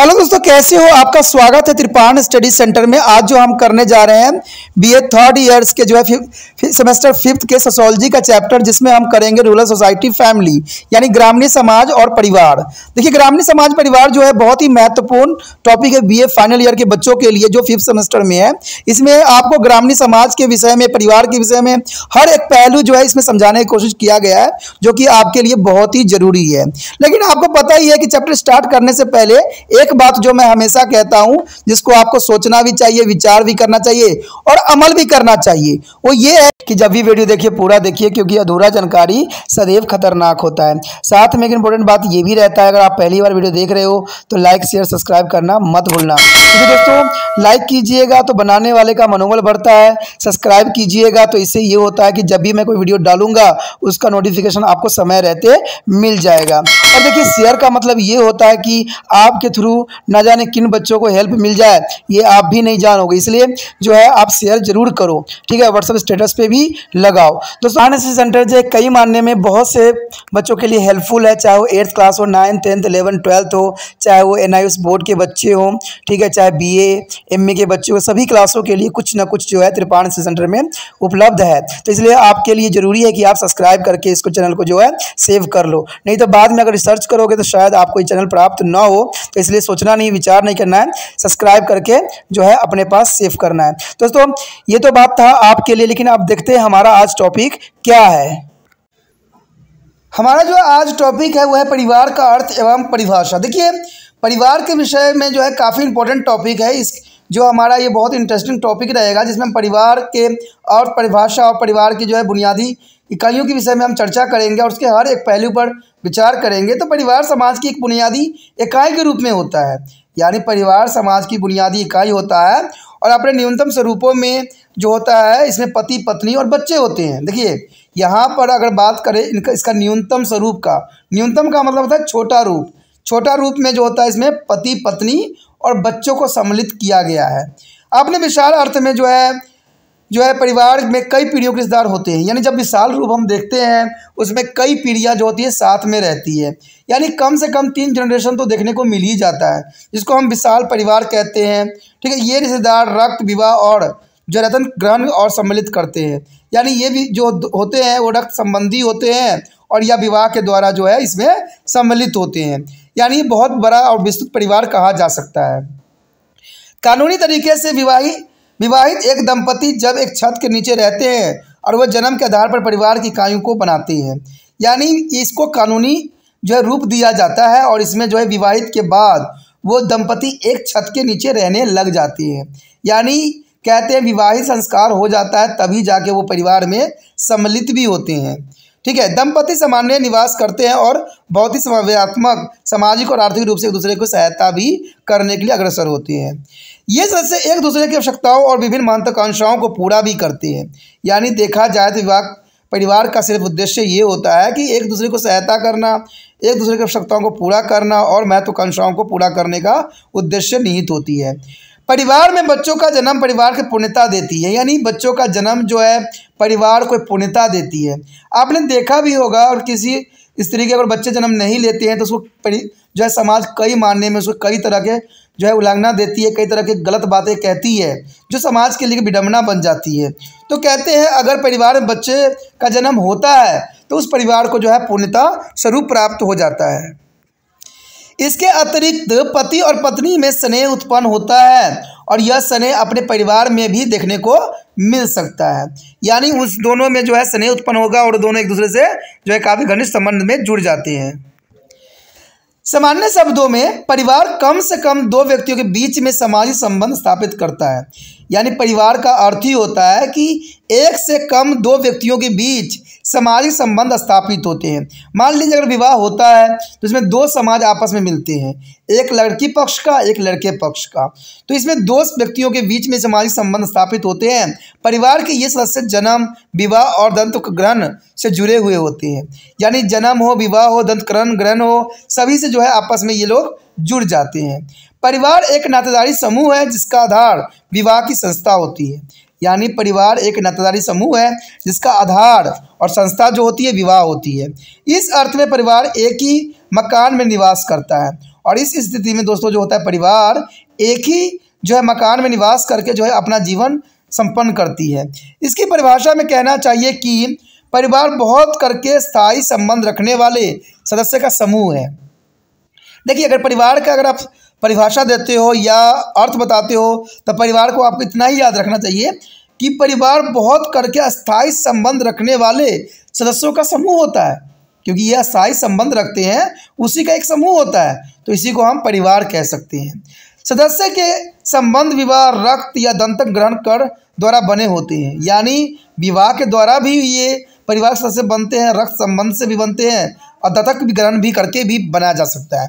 hello दोस्तों कैसे हो आपका स्वागत है त्रिपाण स्टडी सेंटर में आज जो हम करने जा रहे हैं बीए थर्ड ईयर्स के जो है फिफ्थ सेमेस्टर फिफ्थ के सोशोलॉजी का चैप्टर जिसमें हम करेंगे रूरल सोसाइटी फैमिली यानी ग्रामीण समाज और परिवार देखिए ग्रामीण समाज परिवार जो है बहुत ही महत्वपूर्ण टॉपिक है बी फाइनल ईयर के बच्चों के लिए जो फिफ्थ सेमेस्टर में है इसमें आपको ग्रामीण समाज के विषय में परिवार के विषय में हर एक पहलू जो है इसमें समझाने की कोशिश किया गया है जो कि आपके लिए बहुत ही जरूरी है लेकिन आपको पता ही है कि चैप्टर स्टार्ट करने से पहले एक एक बात जो मैं हमेशा कहता हूं जिसको आपको सोचना भी चाहिए विचार भी करना चाहिए और अमल भी करना चाहिए वो ये है कि जब भी वीडियो देखिए पूरा देखिए क्योंकि अधूरा जानकारी सदैव खतरनाक होता है साथ में एक इंपॉर्टेंट बात ये भी रहता है अगर आप पहली बार वीडियो देख रहे हो तो लाइक शेयर सब्सक्राइब करना मत भूलना क्योंकि दोस्तों लाइक कीजिएगा तो बनाने वाले का मनोबल बढ़ता है सब्सक्राइब कीजिएगा तो इससे ये होता है कि जब भी मैं कोई वीडियो डालूंगा उसका नोटिफिकेशन आपको समय रहते मिल जाएगा और देखिए शेयर का मतलब ये होता है कि आपके थ्रू ना जाने किन बच्चों को हेल्प मिल जाए ये आप भी नहीं जानोगे इसलिए जो है आप शेयर जरूर करो ठीक है व्हाट्सअप स्टेटस पे भी लगाओ दोस्तों सेंटर जो है कई मानने में बहुत से बच्चों के लिए हेल्पफुल है चाहे वो एट्थ क्लास हो नाइन्थ टेंथ इलेवन ट्वेल्थ हो चाहे वो एन बोर्ड के बच्चे हों ठीक है चाहे बी ए के बच्चे हो सभी क्लासों के लिए कुछ ना कुछ जो है त्रिपाण सेंटर में उपलब्ध है तो इसलिए आपके लिए ज़रूरी है कि आप सब्सक्राइब करके इसको चैनल को जो है सेव कर लो नहीं तो बाद में अगर रिसर्च करोगे तो शायद आपको ये चैनल प्राप्त ना हो तो इसलिए लिए सोचना नहीं विचार नहीं करना है सब्सक्राइब करके जो है अपने पास सेव करना है दोस्तों ये तो बात था आपके लिए लेकिन आप देखते हैं हमारा आज टॉपिक क्या है हमारा जो आज टॉपिक है वो है परिवार का अर्थ एवं परिभाषा देखिए परिवार के विषय में जो है काफ़ी इंपॉर्टेंट टॉपिक है इस जो हमारा ये बहुत इंटरेस्टिंग टॉपिक रहेगा जिसमें हम परिवार के और परिभाषा और परिवार की जो है बुनियादी इकाइयों के विषय में हम चर्चा करेंगे और उसके हर एक पहलू पर विचार करेंगे तो परिवार समाज की एक बुनियादी इकाई के रूप में होता है यानी परिवार समाज की बुनियादी इकाई होता है और अपने न्यूनतम स्वरूपों में जो होता है इसमें पति पत्नी और बच्चे होते हैं देखिए यहाँ पर अगर बात करें इनका इसका न्यूनतम स्वरूप का न्यूनतम का मतलब होता है छोटा रूप छोटा रूप में जो होता है इसमें पति पत्नी और बच्चों को सम्मिलित किया गया है आपने विशाल अर्थ में जो है जो है परिवार में कई पीढ़ियों के रिश्तेदार होते हैं यानी जब विशाल रूप हम देखते हैं उसमें कई पीढ़ियाँ जो होती है साथ में रहती है यानी कम से कम तीन जनरेशन तो देखने को मिल ही जाता है जिसको हम विशाल परिवार कहते हैं ठीक है ये रिश्तेदार रक्त विवाह और जो रतन ग्रहण और सम्मिलित करते हैं यानी ये भी जो होते हैं वो रक्त संबंधी होते हैं और या विवाह के द्वारा जो है इसमें सम्मिलित होते हैं यानी बहुत बड़ा और विस्तृत परिवार कहा जा सकता है कानूनी तरीके से विवाही विवाहित एक दंपति जब एक छत के नीचे रहते हैं और वह जन्म के आधार पर परिवार की इकाइयों को बनाते हैं यानी इसको कानूनी जो है रूप दिया जाता है और इसमें जो है विवाहित के बाद वो दंपति एक छत के नीचे रहने लग जाती है यानी कहते हैं विवाहित संस्कार हो जाता है तभी जाके वो परिवार में सम्मिलित भी होते हैं ठीक है दंपति सामान्य निवास करते हैं और बहुत ही समव्यात्मक सामाजिक और आर्थिक रूप से एक दूसरे को सहायता भी करने के लिए अग्रसर होती है ये सदस्य एक दूसरे की आवश्यकताओं और विभिन्न महत्वाकांक्षाओं को पूरा भी करते हैं यानी देखा जाए तो विवाह परिवार का सिर्फ उद्देश्य ये होता है कि एक दूसरे को सहायता करना एक दूसरे की आवश्यकताओं को पूरा करना और महत्वाकांक्षाओं को पूरा करने का उद्देश्य निहित होती है परिवार में बच्चों का जन्म परिवार की पुण्यता देती है यानी बच्चों का जन्म जो है परिवार को पुण्यता देती है आपने देखा भी होगा और किसी स्त्री के अगर बच्चे जन्म नहीं लेते हैं तो उसको जो है समाज कई मानने में उसको कई तरह के जो है उल्लंघना देती है कई तरह की गलत बातें कहती है जो समाज के लिए विडम्बना बन जाती है तो कहते हैं अगर परिवार में बच्चे का जन्म होता है तो उस परिवार को जो है पुण्यता स्वरूप प्राप्त हो जाता है इसके अतिरिक्त पति और पत्नी में स्नेह उत्पन्न होता है और यह स्नेह अपने परिवार में भी देखने को मिल सकता है यानी उस दोनों में जो है स्नेह उत्पन्न होगा और दोनों एक दूसरे से जो है काफ़ी घनिष्ठ संबंध में जुड़ जाते हैं सामान्य शब्दों में परिवार कम से कम दो व्यक्तियों के बीच में सामाजिक संबंध स्थापित करता है यानी परिवार का अर्थ ही होता है कि एक से कम दो व्यक्तियों के बीच सामाजिक संबंध स्थापित होते हैं मान लीजिए अगर विवाह होता है तो इसमें दो समाज आपस में मिलते हैं एक लड़की पक्ष का एक लड़के पक्ष का तो इसमें दो व्यक्तियों के बीच में सामाजिक संबंध स्थापित होते हैं परिवार के ये सदस्य जन्म विवाह और दंत ग्रहण से जुड़े हुए होते हैं यानी जन्म हो विवाह हो दंत ग्रहण ग्रहण हो सभी से जो है आपस में ये लोग जुड़ जाते हैं परिवार एक नातेदारी समूह है जिसका आधार विवाह की संस्था होती है यानी परिवार एक नातेदारी समूह है जिसका आधार और संस्था जो होती है विवाह होती है इस अर्थ में परिवार एक ही मकान में निवास करता है और इस स्थिति में दोस्तों जो होता है परिवार एक ही जो है मकान में निवास करके जो है अपना जीवन संपन्न करती है इसकी परिभाषा में कहना चाहिए कि परिवार बहुत करके स्थायी संबंध रखने वाले सदस्य का समूह है देखिए अगर परिवार का अगर आप परिभाषा देते हो या अर्थ बताते हो तो परिवार को आपको इतना ही याद रखना चाहिए कि परिवार बहुत करके अस्थायी संबंध रखने वाले सदस्यों का समूह होता है क्योंकि ये अस्थायी संबंध रखते हैं उसी का एक समूह होता है तो इसी को हम परिवार कह सकते हैं सदस्य के संबंध विवाह रक्त या दंतक ग्रहण कर द्वारा बने होते हैं यानी विवाह के द्वारा भी ये परिवार सदस्य बनते हैं रक्त संबंध से भी बनते हैं और दत्तक ग्रहण भी करके भी बनाया जा सकता है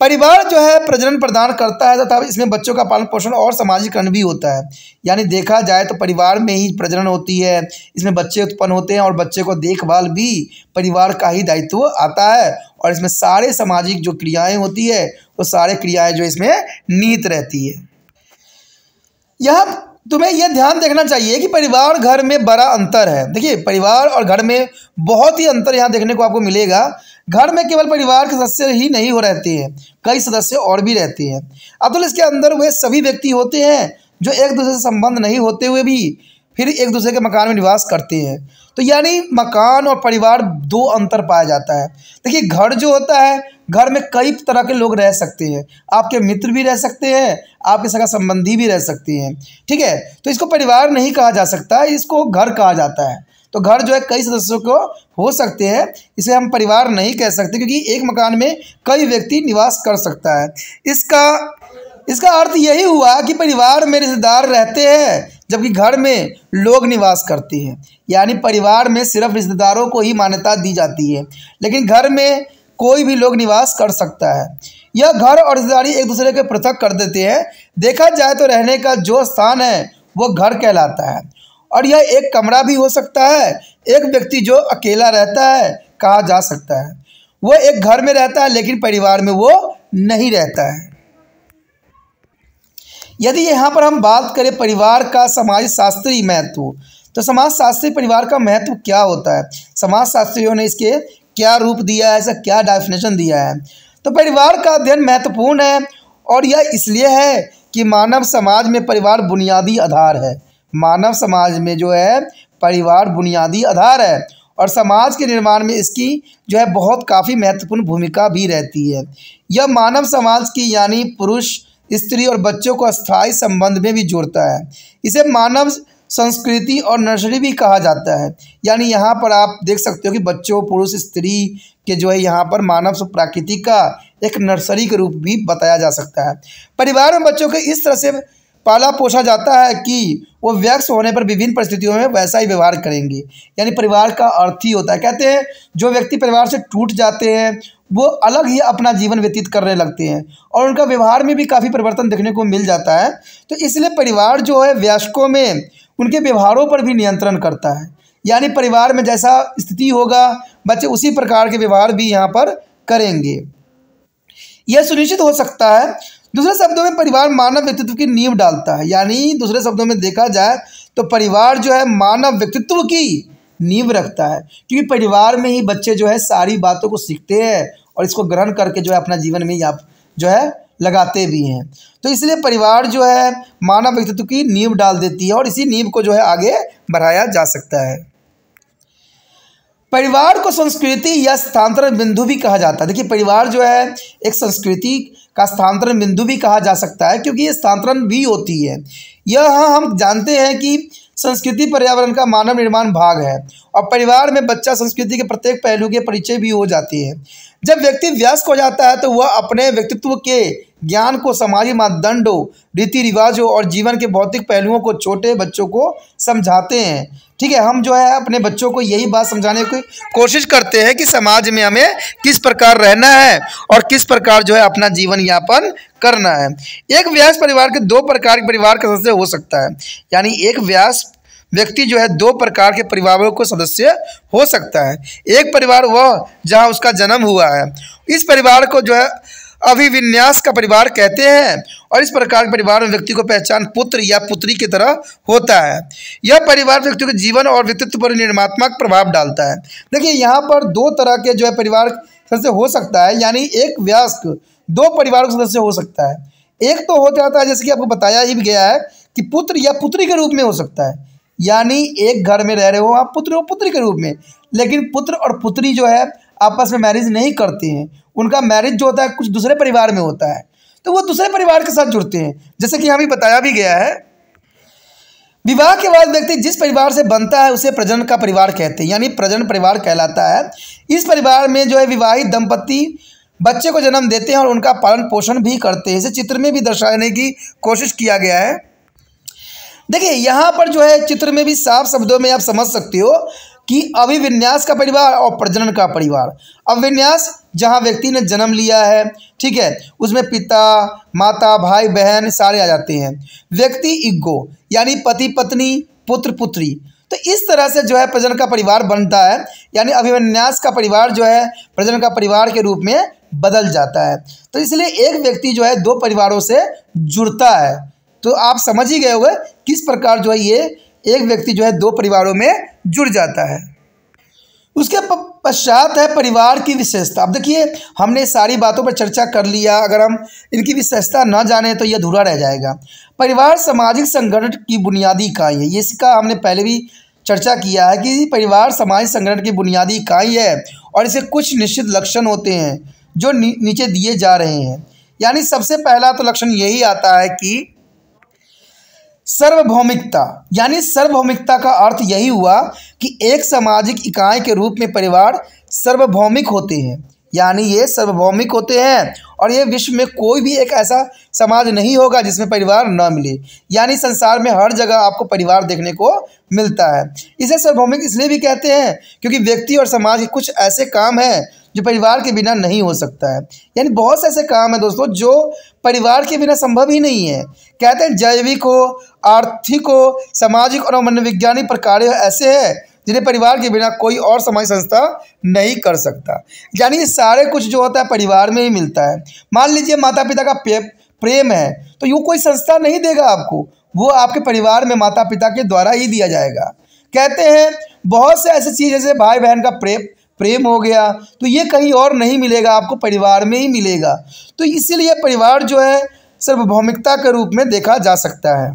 परिवार जो है प्रजनन प्रदान करता है तथा इसमें बच्चों का पालन पोषण और सामाजिकरण भी होता है यानी देखा जाए तो परिवार में ही प्रजनन होती है इसमें बच्चे उत्पन्न होते हैं और बच्चे को देखभाल भी परिवार का ही दायित्व आता है और इसमें सारे सामाजिक जो क्रियाएं होती है वो सारे क्रियाएं जो इसमें नीत रहती है यह तुम्हें यह ध्यान देखना चाहिए कि परिवार घर में बड़ा अंतर है देखिए परिवार और घर में बहुत ही अंतर यहाँ देखने को आपको मिलेगा घर में केवल परिवार के सदस्य ही नहीं हो रहते हैं कई सदस्य और भी रहते हैं अतुल इसके अंदर वे सभी व्यक्ति होते हैं जो एक दूसरे से संबंध नहीं होते हुए भी फिर एक दूसरे के मकान में निवास करते हैं तो यानी मकान और परिवार दो अंतर पाया जाता है देखिए घर जो होता है घर में कई तरह के लोग रह सकते हैं आपके मित्र भी रह सकते हैं आपके सगा संबंधी भी रह सकते हैं ठीक है तो इसको परिवार नहीं कहा जा सकता इसको घर कहा जाता है तो घर जो है कई सदस्यों को हो सकते हैं इसे हम परिवार नहीं कह सकते क्योंकि एक मकान में कई व्यक्ति निवास कर सकता है इसका इसका अर्थ यही हुआ कि परिवार में रिश्तेदार रहते हैं जबकि घर में लोग निवास करते हैं यानी परिवार में सिर्फ रिश्तेदारों को ही मान्यता दी जाती है लेकिन घर में कोई भी लोग निवास कर सकता है यह घर और रिश्तेदारी एक दूसरे के पृथक कर देते हैं देखा जाए तो रहने का जो स्थान है वो घर कहलाता है और यह एक कमरा भी हो सकता है एक व्यक्ति जो अकेला रहता है कहा जा सकता है वो एक घर में रहता है लेकिन परिवार में वो नहीं रहता है यदि यहाँ पर हम बात करें परिवार का समाज शास्त्रीय महत्व तो समाज शास्त्री परिवार का महत्व क्या होता है समाज शास्त्रियों ने इसके क्या रूप दिया है इसका क्या डेफिनेशन दिया है तो परिवार का अध्ययन महत्वपूर्ण है और यह इसलिए है कि मानव समाज में परिवार बुनियादी आधार है मानव समाज में जो है परिवार बुनियादी आधार है और समाज के निर्माण में इसकी जो है बहुत काफ़ी महत्वपूर्ण भूमिका भी रहती है यह मानव समाज की यानी पुरुष स्त्री और बच्चों को स्थायी संबंध में भी जोड़ता है इसे मानव संस्कृति और नर्सरी भी कहा जाता है यानी यहाँ पर आप देख सकते हो कि बच्चों पुरुष स्त्री के जो है यहाँ पर मानव प्राकृतिक का एक नर्सरी के रूप भी बताया जा सकता है परिवार में बच्चों के इस तरह से पाला पोषा जाता है कि वो व्यक्त होने पर विभिन्न परिस्थितियों में वैसा ही व्यवहार करेंगे यानी परिवार का अर्थ ही होता है कहते हैं जो व्यक्ति परिवार से टूट जाते हैं वो अलग ही अपना जीवन व्यतीत करने लगते हैं और उनका व्यवहार में भी काफ़ी परिवर्तन देखने को मिल जाता है तो इसलिए परिवार जो है व्यस्कों में उनके व्यवहारों पर भी नियंत्रण करता है यानी परिवार में जैसा स्थिति होगा बच्चे उसी प्रकार के व्यवहार भी यहाँ पर करेंगे यह सुनिश्चित हो सकता है दूसरे शब्दों में परिवार मानव व्यक्तित्व की नींव डालता है यानी दूसरे शब्दों में देखा जाए तो परिवार जो है मानव व्यक्तित्व की नींव रखता है क्योंकि परिवार में ही बच्चे जो है सारी बातों को सीखते हैं और इसको ग्रहण करके जो है अपना जीवन में आप जो है लगाते भी हैं तो इसलिए परिवार जो है मानव व्यक्तित्व की नींव डाल देती है और इसी नींव को जो है आगे बढ़ाया जा सकता है परिवार को संस्कृति या स्थानांतरण बिंदु भी कहा जाता है देखिए परिवार जो है एक संस्कृति का स्थानांतरण बिंदु भी कहा जा सकता है क्योंकि ये स्थानांतरण भी होती है यह हाँ, हम जानते हैं कि संस्कृति पर्यावरण का मानव निर्माण भाग है और परिवार में बच्चा संस्कृति के प्रत्येक पहलू के परिचय भी हो जाती है जब व्यक्ति व्यस्त हो जाता है तो वह अपने व्यक्तित्व के ज्ञान को सामाजिक मानदंडों रीति रिवाजों और जीवन के भौतिक पहलुओं को छोटे बच्चों को समझाते हैं ठीक है हम जो है अपने बच्चों को यही बात समझाने की कोशिश करते हैं कि समाज में हमें किस प्रकार रहना है और किस प्रकार जो है अपना जीवन यापन करना है एक व्यास परिवार के दो प्रकार के परिवार का सदस्य हो सकता है यानी एक व्यास व्यक्ति जो है दो प्रकार के परिवारों को सदस्य हो सकता है एक परिवार वह जहाँ उसका जन्म हुआ है इस परिवार को जो है अभिविन्यास का परिवार कहते हैं और इस प्रकार के परिवार में व्यक्ति को पहचान पुत्र या पुत्री की तरह होता है यह परिवार व्यक्ति के जीवन और व्यक्तित्व पर निर्मात्मक प्रभाव डालता है देखिए यहाँ पर दो तरह के जो है परिवार सदस्य हो सकता है यानी एक व्यस्क दो परिवार का सदस्य हो सकता है एक तो हो जाता है जैसे कि आपको बताया ही गया है कि पुत्र या पुत्री के रूप में हो सकता है यानी एक घर में रह रहे हो आप पुत्र और पुत्री के रूप में लेकिन पुत्र और पुत्री जो है आपस में मैरिज नहीं करते हैं उनका मैरिज जो होता है कुछ दूसरे परिवार में होता है तो वो दूसरे परिवार के साथ जुड़ते हैं जैसे कि यहाँ भी बताया भी गया है विवाह के बाद व्यक्ति जिस परिवार से बनता है उसे प्रजन का परिवार कहते हैं यानी प्रजन परिवार कहलाता है इस परिवार में जो है विवाहित दंपति बच्चे को जन्म देते हैं और उनका पालन पोषण भी करते हैं इसे चित्र में भी दर्शाने की कोशिश किया गया है देखिए यहाँ पर जो है चित्र में भी साफ शब्दों में आप समझ सकते हो कि अभिविन्यास का परिवार और प्रजनन का परिवार अभिविन्यास जहाँ व्यक्ति ने जन्म लिया है ठीक है उसमें पिता माता भाई बहन सारे आ जाते हैं व्यक्ति इग्गो यानी पति पत्नी पुत्र पुत्री तो इस तरह से जो है प्रजन का परिवार बनता है यानी अभिविन्यास का परिवार जो है प्रजन का परिवार के रूप में बदल जाता है तो इसलिए एक व्यक्ति जो है दो परिवारों से जुड़ता है तो आप समझ ही गए होंगे किस प्रकार जो है ये एक व्यक्ति जो है दो परिवारों में जुड़ जाता है उसके पश्चात है परिवार की विशेषता अब देखिए हमने सारी बातों पर चर्चा कर लिया अगर हम इनकी विशेषता न जाने तो यह अधूरा रह जाएगा परिवार सामाजिक संगठन की बुनियादी इकाई है इसका हमने पहले भी चर्चा किया है कि परिवार सामाजिक संगठन की बुनियादी इकाई है और इसे कुछ निश्चित लक्षण होते हैं जो नीचे दिए जा रहे हैं यानी सबसे पहला तो लक्षण यही आता है कि सर्वभौमिकता यानी सर्वभौमिकता का अर्थ यही हुआ कि एक सामाजिक इकाई के रूप में परिवार सर्वभौमिक होते हैं यानी ये सर्वभौमिक होते हैं और ये विश्व में कोई भी एक ऐसा समाज नहीं होगा जिसमें परिवार न मिले यानी संसार में हर जगह आपको परिवार देखने को मिलता है इसे सर्वभौमिक इसलिए भी कहते हैं क्योंकि व्यक्ति और समाज के कुछ ऐसे काम हैं जो परिवार के बिना नहीं हो सकता है यानी बहुत से ऐसे काम है दोस्तों जो परिवार के बिना संभव ही नहीं है कहते हैं जैविक हो आर्थिक हो सामाजिक और मनोवैज्ञानिक प्रकार ऐसे है जिन्हें परिवार के बिना कोई और समाज संस्था नहीं कर सकता यानी ये सारे कुछ जो होता है परिवार में ही मिलता है मान लीजिए माता पिता का प्रेम है तो यू कोई संस्था नहीं देगा आपको वो आपके परिवार में माता पिता के द्वारा ही दिया जाएगा कहते हैं बहुत से ऐसी चीज़ जैसे भाई बहन का प्रेम प्रेम हो गया तो ये कहीं और नहीं मिलेगा आपको परिवार में ही मिलेगा तो इसीलिए परिवार जो है सार्वभौमिकता के रूप में देखा जा सकता है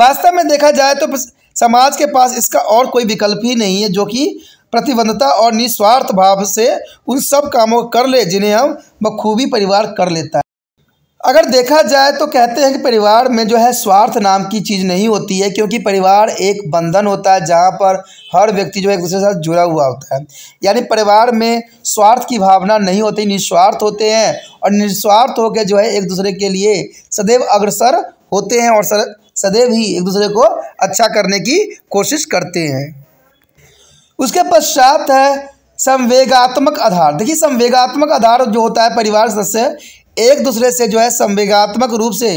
वास्तव में देखा जाए तो समाज के पास इसका और कोई विकल्प ही नहीं है जो कि प्रतिबद्धता और निस्वार्थ भाव से उन सब कामों को कर ले जिन्हें हम बखूबी परिवार कर लेता है अगर देखा जाए तो कहते हैं कि परिवार में जो है स्वार्थ नाम की चीज़ नहीं होती है क्योंकि परिवार एक बंधन होता है जहाँ पर हर व्यक्ति जो है एक दूसरे के साथ जुड़ा हुआ होता है यानी परिवार में स्वार्थ की भावना नहीं होती निस्वार्थ होते हैं और निस्वार्थ होकर जो है एक दूसरे के लिए सदैव अग्रसर होते हैं और सदैव ही एक दूसरे को अच्छा करने की कोशिश करते हैं उसके पश्चात है संवेगात्मक आधार देखिए संवेगात्मक आधार जो होता है परिवार सदस्य एक दूसरे से जो है संवेगात्मक रूप से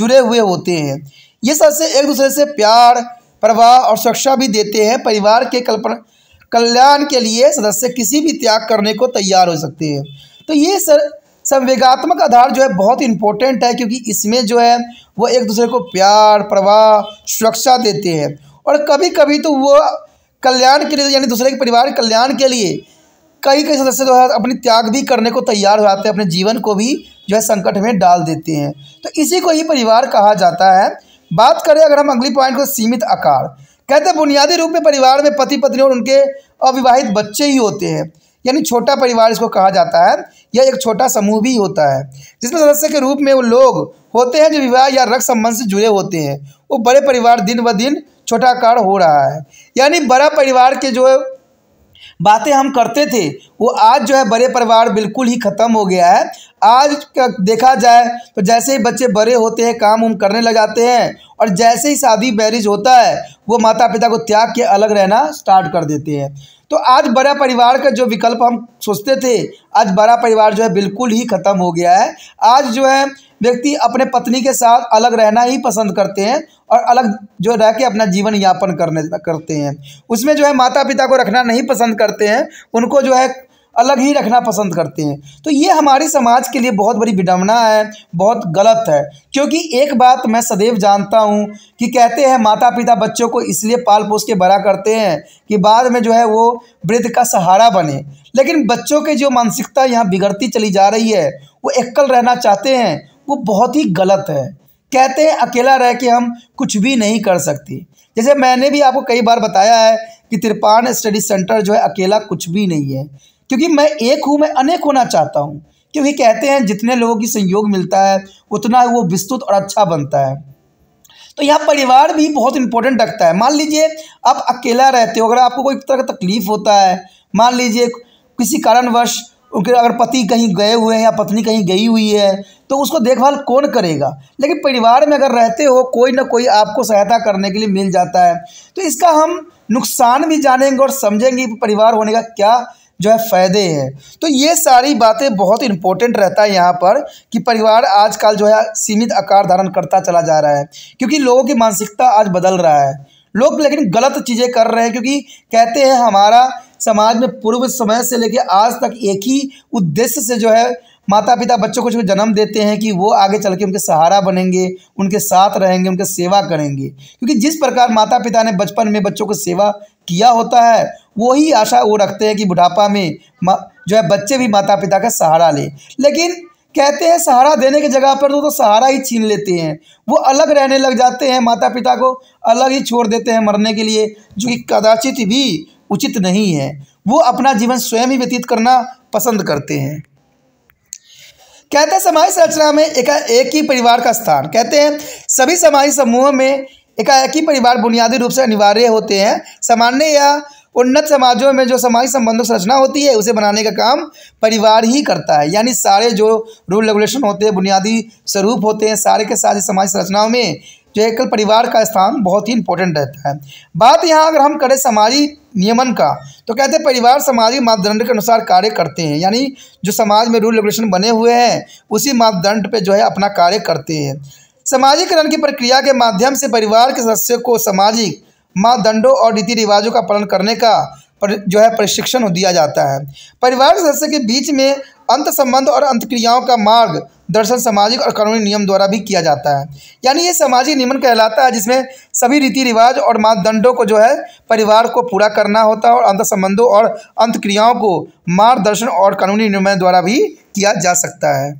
जुड़े हुए होते हैं ये सबसे एक दूसरे से प्यार प्रवाह और सुरक्षा भी देते हैं परिवार के कल्पना कल्याण के लिए सदस्य किसी भी त्याग करने को तैयार हो सकते हैं तो ये सर संवेगात्मक आधार जो है बहुत इंपॉर्टेंट है क्योंकि इसमें जो है वो एक दूसरे को प्यार प्रवाह सुरक्षा देते हैं और कभी कभी तो वो कल्याण के लिए यानी दूसरे के परिवार कल्याण के लिए कई कई सदस्य जो है अपनी त्याग भी करने को तैयार हो जाते हैं अपने जीवन को भी जो है संकट में डाल देते हैं तो इसी को ही परिवार कहा जाता है बात करें अगर हम अगली पॉइंट को सीमित आकार कहते हैं बुनियादी रूप में परिवार में पति पत्नी और उनके अविवाहित बच्चे ही होते हैं यानी छोटा परिवार इसको कहा जाता है या एक छोटा समूह भी होता है जिसमें सदस्य के रूप में वो लोग होते हैं जो विवाह या रक्त संबंध से जुड़े होते हैं वो बड़े परिवार दिन ब दिन छोटा आकार हो रहा है यानी बड़ा परिवार के जो बातें हम करते थे वो आज जो है बड़े परिवार बिल्कुल ही ख़त्म हो गया है आज देखा जाए तो जैसे ही बच्चे बड़े होते हैं काम उम करने लग जाते हैं और जैसे ही शादी मैरिज होता है वो माता पिता को त्याग के अलग रहना स्टार्ट कर देते हैं तो आज बड़ा परिवार का जो विकल्प हम सोचते थे आज बड़ा परिवार जो है बिल्कुल ही ख़त्म हो गया है आज जो है व्यक्ति अपने पत्नी के साथ अलग रहना ही पसंद करते हैं और अलग जो रह के अपना जीवन यापन करने करते हैं उसमें जो है माता पिता को रखना नहीं पसंद करते हैं उनको जो है अलग ही रखना पसंद करते हैं तो ये हमारे समाज के लिए बहुत बड़ी विडम्बना है बहुत गलत है क्योंकि एक बात मैं सदैव जानता हूँ कि कहते हैं माता पिता बच्चों को इसलिए पाल पोस के बड़ा करते हैं कि बाद में जो है वो वृद्ध का सहारा बने लेकिन बच्चों के जो मानसिकता यहाँ बिगड़ती चली जा रही है वो एकल रहना चाहते हैं वो बहुत ही गलत है कहते हैं अकेला रह के हम कुछ भी नहीं कर सकते जैसे मैंने भी आपको कई बार बताया है कि तिरपान स्टडी सेंटर जो है अकेला कुछ भी नहीं है क्योंकि मैं एक हूँ मैं अनेक होना चाहता हूँ क्योंकि कहते हैं जितने लोगों की संयोग मिलता है उतना वो विस्तृत और अच्छा बनता है तो यहाँ परिवार भी बहुत इंपॉर्टेंट रखता है मान लीजिए आप अकेला रहते हो अगर आपको कोई तरह का तकलीफ होता है मान लीजिए किसी कारणवश उनके अगर पति कहीं गए हुए हैं या पत्नी कहीं गई हुई है तो उसको देखभाल कौन करेगा लेकिन परिवार में अगर रहते हो कोई ना कोई आपको सहायता करने के लिए मिल जाता है तो इसका हम नुकसान भी जानेंगे और समझेंगे परिवार होने का क्या जो है फ़ायदे हैं तो ये सारी बातें बहुत इंपॉर्टेंट रहता है यहाँ पर कि परिवार आजकल जो है सीमित आकार धारण करता चला जा रहा है क्योंकि लोगों की मानसिकता आज बदल रहा है लोग लेकिन गलत चीज़ें कर रहे हैं क्योंकि कहते हैं हमारा समाज में पूर्व समय से लेकर आज तक एक ही उद्देश्य से जो है माता पिता बच्चों को जो जन्म देते हैं कि वो आगे चल के उनके सहारा बनेंगे उनके साथ रहेंगे उनके सेवा करेंगे क्योंकि जिस प्रकार माता पिता ने बचपन में बच्चों को सेवा किया होता है वही आशा वो रखते हैं कि बुढ़ापा में जो है बच्चे भी माता पिता का सहारा लें लेकिन कहते हैं सहारा देने की जगह पर तो, तो सहारा ही छीन लेते हैं वो अलग रहने लग जाते हैं माता पिता को अलग ही छोड़ देते हैं मरने के लिए जो कि कदाचित भी उचित नहीं है वो अपना जीवन स्वयं ही व्यतीत करना पसंद करते हैं कहते हैं समाज संरचना में एकाएक ही परिवार का स्थान कहते हैं सभी समाज समूह में एकाएक ही परिवार बुनियादी रूप से अनिवार्य होते हैं सामान्य या उन्नत समाजों में जो समाज संबंधों संरचना होती है उसे बनाने का काम परिवार ही करता है यानी सारे जो रूल रेगुलेशन होते हैं बुनियादी स्वरूप होते हैं सारे के सारे समाज संरचनाओं में जो एकल परिवार का स्थान बहुत ही इंपॉर्टेंट रहता है बात यहाँ अगर हम करें समाजी नियमन का तो कहते हैं परिवार सामाजिक मापदंड के अनुसार कार्य करते हैं यानी जो समाज में रूल रेगुलेशन बने हुए हैं उसी मापदंड पे जो है अपना कार्य करते हैं सामाजिकरण की प्रक्रिया के माध्यम से परिवार के सदस्यों को सामाजिक मापदंडों और रीति रिवाजों का पालन करने का पर जो है प्रशिक्षण दिया जाता है परिवार सदस्य के बीच में अंत संबंध और अंतक्रियाओं का मार्ग दर्शन सामाजिक और कानूनी नियम द्वारा भी किया जाता है यानी ये सामाजिक नियमन कहलाता है जिसमें सभी रीति रिवाज और मानदंडों को जो है परिवार को पूरा करना होता है और अंत संबंधों और अंतक्रियाओं को मार्गदर्शन और कानूनी निर्णय द्वारा भी किया जा सकता है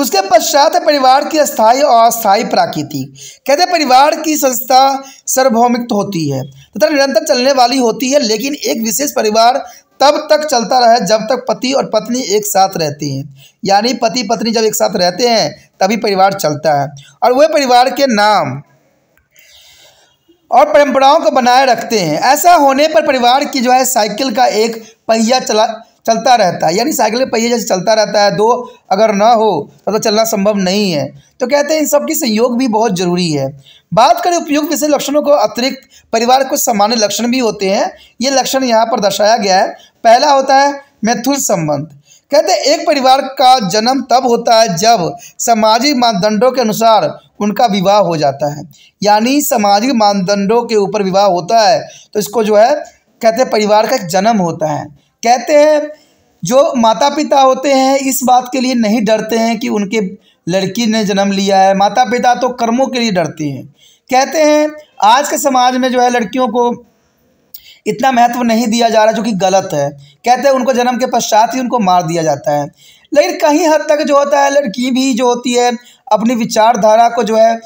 उसके पश्चात है परिवार की अस्थाई और अस्थाई प्राकृति कहते परिवार की संस्था सार्वभौमिक होती है तथा तो निरंतर चलने वाली होती है लेकिन एक विशेष परिवार तब तक चलता रहे जब तक पति और पत्नी एक साथ रहते हैं यानी पति पत्नी जब एक साथ रहते हैं तभी परिवार चलता है और वह परिवार के नाम और परंपराओं को बनाए रखते हैं ऐसा होने पर परिवार की जो है साइकिल का एक पहिया चला चलता रहता है यानी साइकिल पहिए जैसे चलता रहता है दो अगर ना हो तब तो, तो चलना संभव नहीं है तो कहते हैं इन सबकी संयोग भी बहुत जरूरी है बात करें उपयुक्त विषय लक्षणों को अतिरिक्त परिवार कुछ सामान्य लक्षण भी होते हैं ये लक्षण यहाँ पर दर्शाया गया है पहला होता है मैथुन संबंध कहते हैं एक परिवार का जन्म तब होता है जब सामाजिक मानदंडों के अनुसार उनका विवाह हो जाता है यानी सामाजिक मानदंडों के ऊपर विवाह होता है तो इसको जो है कहते हैं परिवार का एक जन्म होता है कहते हैं जो माता पिता होते हैं इस बात के लिए नहीं डरते हैं कि उनके लड़की ने जन्म लिया है माता पिता तो कर्मों के लिए डरते हैं कहते हैं आज के समाज में जो है लड़कियों को इतना महत्व नहीं दिया जा रहा जो कि गलत है कहते हैं उनको जन्म के पश्चात ही उनको मार दिया जाता है लेकिन कहीं हद तक जो होता है लड़की भी जो होती है अपनी विचारधारा को जो है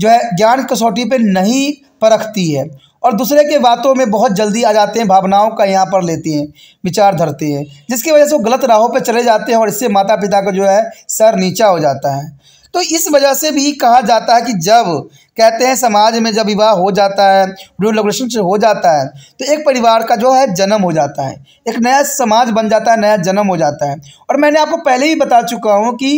जो है ज्ञान कसौटी पर नहीं परखती है और दूसरे के बातों में बहुत जल्दी आ जाते हैं भावनाओं का यहाँ पर लेती हैं विचार धरती हैं जिसकी वजह से वो गलत राहों पर चले जाते हैं और इससे माता पिता का जो है सर नीचा हो जाता है तो इस वजह से भी कहा जाता है कि जब कहते हैं समाज में जब विवाह हो जाता है रूल से हो जाता है तो एक परिवार का जो है जन्म हो जाता है एक नया समाज बन जाता है नया जन्म हो जाता है और मैंने आपको पहले ही बता चुका हूँ कि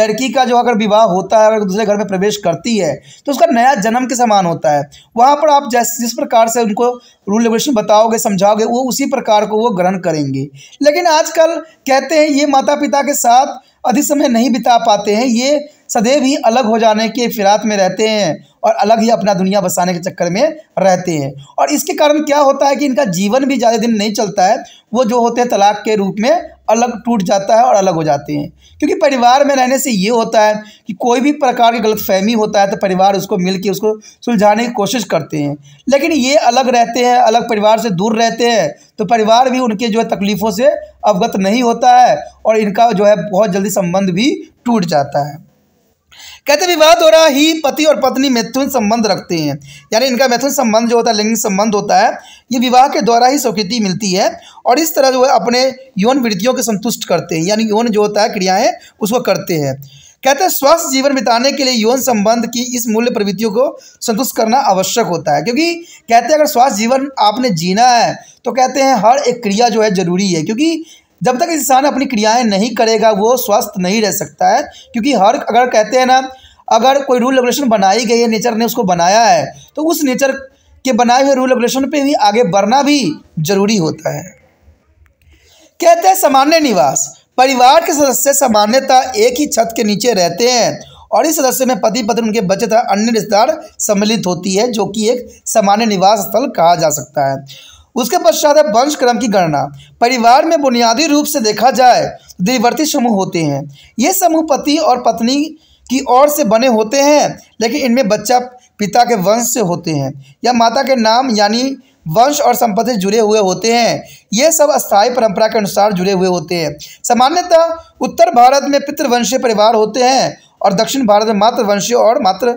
लड़की का जो अगर विवाह होता है अगर दूसरे घर में प्रवेश करती है तो उसका नया जन्म के समान होता है वहाँ पर आप जैस जिस प्रकार से उनको रूल रेगुलेशन बताओगे समझाओगे वो उसी प्रकार को वो ग्रहण करेंगे लेकिन आजकल कहते हैं ये माता पिता के साथ अधिक समय नहीं बिता पाते हैं ये सदैव ही अलग हो जाने के फिरात में रहते हैं और अलग ही अपना दुनिया बसाने के चक्कर में रहते हैं और इसके कारण क्या होता है कि इनका जीवन भी ज़्यादा दिन नहीं चलता है वो जो होते हैं तलाक के रूप में अलग टूट जाता है और अलग हो जाते हैं क्योंकि परिवार में रहने से ये होता है कि कोई भी प्रकार की गलत फहमी होता है तो परिवार उसको मिल के उसको सुलझाने की कोशिश करते हैं लेकिन ये अलग रहते हैं अलग परिवार से दूर रहते हैं तो परिवार भी उनके जो है तकलीफ़ों से अवगत नहीं होता है और इनका जो है बहुत जल्दी संबंध भी टूट जाता है कहते विवाद हो रहा ही पति और पत्नी मैथुन संबंध रखते हैं यानी इनका मैथुन संबंध जो होता है लैंगिक संबंध होता है ये विवाह के द्वारा ही स्वीकृति मिलती है और इस तरह जो है अपने यौन वृत्तियों को संतुष्ट करते हैं यानी यौन जो होता है क्रियाएँ उसको करते हैं कहते हैं स्वस्थ जीवन बिताने के लिए यौन संबंध की इस मूल्य प्रवृत्तियों को संतुष्ट करना आवश्यक होता है क्योंकि कहते हैं अगर स्वास्थ्य जीवन आपने जीना है तो कहते हैं हर एक क्रिया जो है जरूरी है क्योंकि जब तक इंसान अपनी क्रियाएं नहीं करेगा वो स्वस्थ नहीं रह सकता है क्योंकि हर अगर कहते हैं ना अगर कोई रूल रेगुलेशन बनाई गई है नेचर ने उसको बनाया है तो उस नेचर के बनाए हुए रूल रेगुलेशन पे भी आगे बढ़ना भी जरूरी होता है कहते हैं सामान्य निवास परिवार के सदस्य सामान्यतः एक ही छत के नीचे रहते हैं और इस सदस्य में पति पत्नी उनके बच्चे तथा अन्य रिश्तेदार सम्मिलित होती है जो कि एक सामान्य निवास स्थल कहा जा सकता है उसके पश्चात है वंश क्रम की गणना परिवार में बुनियादी रूप से देखा जाए द्विवर्ती समूह होते हैं ये समूह पति और पत्नी की ओर से बने होते हैं लेकिन इनमें बच्चा पिता के वंश से होते हैं या माता के नाम यानी वंश और संपत्ति जुड़े हुए होते हैं ये सब स्थायी परंपरा के अनुसार जुड़े हुए होते हैं सामान्यतः उत्तर भारत में पितृवंशीय परिवार होते हैं और दक्षिण भारत में मातृवंशीय और मातृ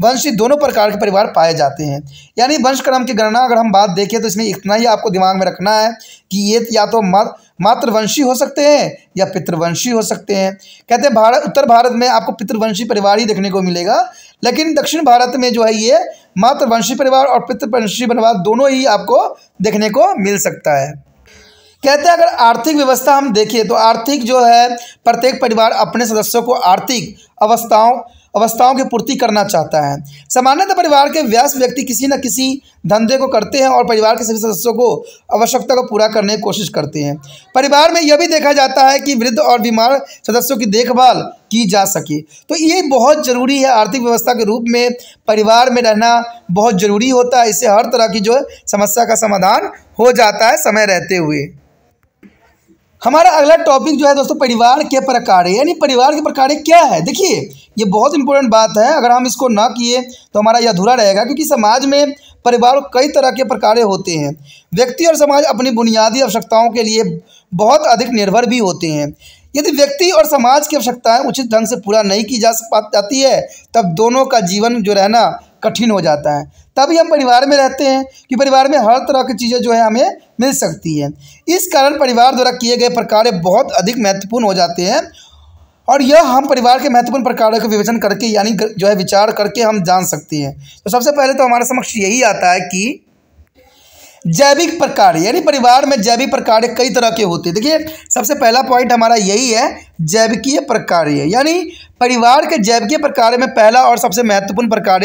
वंश दोनों प्रकार के परिवार पाए जाते हैं यानी वंश क्रम की गणना अगर हम बात देखें तो इसमें इतना ही आपको दिमाग में रखना है कि ये या तो मातृवंशी हो सकते हैं या पितृवंशी हो सकते हैं कहते हैं भारत उत्तर भारत में आपको पितृवंशी परिवार ही देखने को मिलेगा लेकिन दक्षिण भारत में जो है ये मातृवंशी परिवार और पितृवंशी परिवार दोनों ही आपको देखने को मिल सकता है कहते हैं अगर आर्थिक व्यवस्था हम देखें तो आर्थिक जो है प्रत्येक परिवार अपने सदस्यों को आर्थिक अवस्थाओं अवस्थाओं की पूर्ति करना चाहता है सामान्यतः परिवार के व्यस्त व्यक्ति किसी न किसी धंधे को करते हैं और परिवार के सभी सदस्यों को आवश्यकता को पूरा करने की कोशिश करते हैं परिवार में यह भी देखा जाता है कि वृद्ध और बीमार सदस्यों की देखभाल की जा सके तो ये बहुत ज़रूरी है आर्थिक व्यवस्था के रूप में परिवार में रहना बहुत ज़रूरी होता है इससे हर तरह की जो समस्या का समाधान हो जाता है समय रहते हुए हमारा अगला टॉपिक जो है दोस्तों परिवार के प्रकार यानी परिवार के प्रकार क्या है देखिए ये बहुत इंपॉर्टेंट बात है अगर हम इसको ना किए तो हमारा यह अधूरा रहेगा क्योंकि समाज में परिवार कई तरह के प्रकार होते हैं व्यक्ति और समाज अपनी बुनियादी आवश्यकताओं के लिए बहुत अधिक निर्भर भी होते हैं यदि व्यक्ति और समाज की आवश्यकताएँ उचित ढंग से पूरा नहीं की जा पाती है तब दोनों का जीवन जो रहना कठिन हो जाता है तभी हम परिवार में रहते हैं कि परिवार में हर तरह की चीज़ें जो है हमें मिल सकती है इस कारण परिवार द्वारा किए गए प्रकार बहुत अधिक महत्वपूर्ण हो जाते हैं और यह हम परिवार के महत्वपूर्ण प्रकारों का विवेचन करके यानी जो है विचार करके हम जान सकते हैं तो सबसे पहले तो हमारे समक्ष यही आता है कि जैविक प्रकार यानी परिवार में जैविक प्रकार कई तरह के होते हैं देखिए सबसे पहला पॉइंट हमारा यही है जैविकीय प्रकार यानी परिवार के जैविकीय प्रकार में पहला और सबसे महत्वपूर्ण प्रकार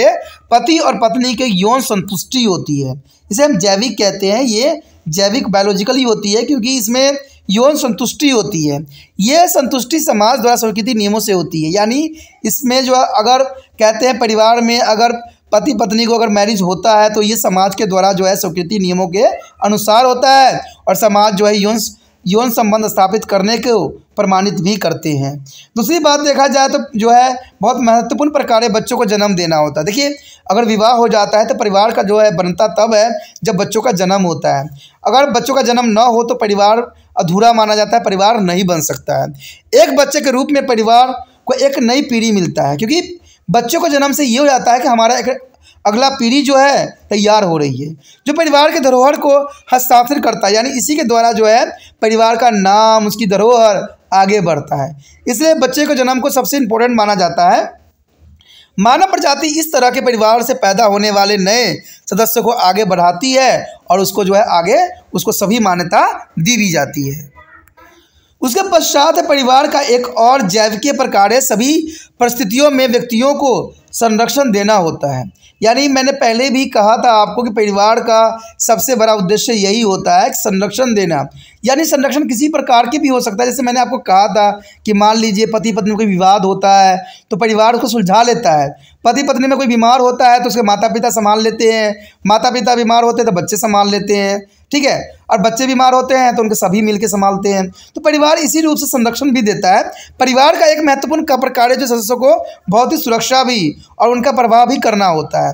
पति और पत्नी के यौन संतुष्टि होती है इसे हम जैविक कहते हैं ये जैविक बायोलॉजिकल ही होती है क्योंकि इसमें यौन संतुष्टि होती है यह संतुष्टि समाज द्वारा स्वीकृति नियमों से होती है यानी इसमें जो अगर कहते हैं परिवार में अगर पति पत्नी को अगर मैरिज होता है तो ये समाज के द्वारा जो है स्वीकृति नियमों के अनुसार होता है और समाज जो है यौन यौन संबंध स्थापित करने को प्रमाणित भी करते हैं दूसरी बात देखा जाए तो जो है बहुत महत्वपूर्ण प्रकार बच्चों को जन्म देना होता है देखिए अगर विवाह हो जाता है तो परिवार का जो है बनता तब है जब बच्चों का जन्म होता है अगर बच्चों का जन्म न हो तो परिवार अधूरा माना जाता है परिवार नहीं बन सकता है एक बच्चे के रूप में परिवार को एक नई पीढ़ी मिलता है क्योंकि बच्चों को जन्म से ये हो जाता है कि हमारा एक अगला पीढ़ी जो है तैयार हो रही है जो परिवार के धरोहर को हस्ताक्षर करता है यानी इसी के द्वारा जो है परिवार का नाम उसकी धरोहर आगे बढ़ता है इसलिए बच्चे के जन्म को सबसे इम्पोर्टेंट माना जाता है मानव प्रजाति इस तरह के परिवार से पैदा होने वाले नए सदस्यों को आगे बढ़ाती है और उसको जो है आगे उसको सभी मान्यता दी भी जाती है उसके पश्चात परिवार का एक और जैविक प्रकार है सभी परिस्थितियों में व्यक्तियों को संरक्षण देना होता है यानी मैंने पहले भी कहा था आपको कि परिवार का सबसे बड़ा उद्देश्य यही होता है कि संरक्षण देना यानी संरक्षण किसी प्रकार के भी हो सकता है जैसे मैंने आपको कहा था कि मान लीजिए पति पत्नी में कोई विवाद होता है तो परिवार उसको सुलझा लेता है पति पत्नी में कोई बीमार होता है तो उसके माता पिता संभाल लेते हैं माता पिता बीमार होते हैं तो बच्चे संभाल लेते हैं ठीक है और बच्चे बीमार होते हैं तो उनके सभी मिलकर संभालते हैं तो परिवार इसी रूप से संरक्षण भी देता है परिवार का एक महत्वपूर्ण प्रकार है जो सदस्यों को बहुत ही सुरक्षा भी और उनका प्रभाव भी करना होता है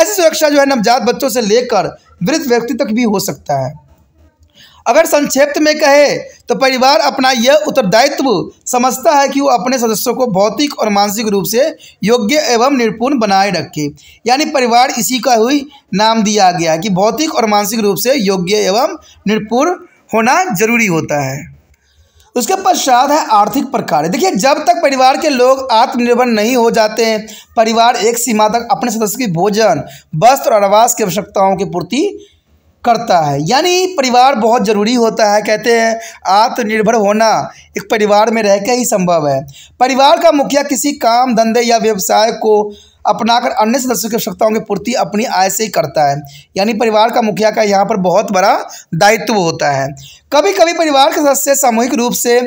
ऐसी सुरक्षा जो है नवजात बच्चों से लेकर वृद्ध व्यक्ति तक भी हो सकता है अगर संक्षेप में कहे तो परिवार अपना यह उत्तरदायित्व समझता है कि वो अपने सदस्यों को भौतिक और मानसिक रूप से योग्य एवं निपुण बनाए रखे यानी परिवार इसी का हुई नाम दिया गया कि भौतिक और मानसिक रूप से योग्य एवं निपुण होना जरूरी होता है उसके पश्चात है आर्थिक प्रकार देखिए जब तक परिवार के लोग आत्मनिर्भर नहीं हो जाते हैं परिवार एक सीमा तक अपने सदस्य की भोजन वस्त्र और आवास की आवश्यकताओं की पूर्ति करता है यानी परिवार बहुत ज़रूरी होता है कहते हैं आत्मनिर्भर होना एक परिवार में रहकर ही संभव है परिवार का मुखिया किसी काम धंधे या व्यवसाय को अपनाकर अन्य सदस्यों की आवश्यकताओं की पूर्ति अपनी आय से ही करता है यानी परिवार का मुखिया का यहाँ पर बहुत बड़ा दायित्व होता है कभी कभी परिवार के सदस्य सामूहिक रूप से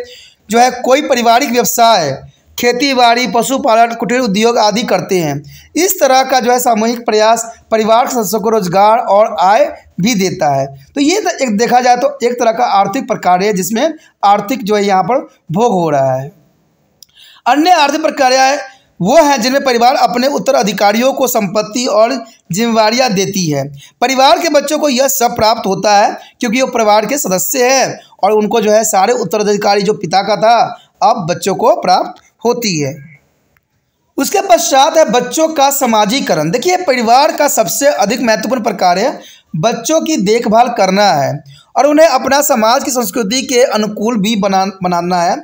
जो है कोई पारिवारिक व्यवसाय खेती बाड़ी पशुपालन कुटीर उद्योग आदि करते हैं इस तरह का जो है सामूहिक प्रयास परिवार के सदस्यों को रोजगार और आय भी देता है तो ये एक देखा जाए तो एक तरह का आर्थिक प्रकार है जिसमें आर्थिक जो है यहाँ पर भोग हो रहा है अन्य आर्थिक प्रकार है वो हैं जिनमें परिवार अपने उत्तराधिकारियों को संपत्ति और जिम्मेवारियाँ देती है परिवार के बच्चों को यह सब प्राप्त होता है क्योंकि वो परिवार के सदस्य हैं और उनको जो है सारे उत्तराधिकारी जो पिता का था अब बच्चों को प्राप्त होती है उसके पश्चात है बच्चों का समाजीकरण देखिए परिवार का सबसे अधिक महत्वपूर्ण प्रकार है बच्चों की देखभाल करना है और उन्हें अपना समाज की संस्कृति के अनुकूल भी बना बनाना है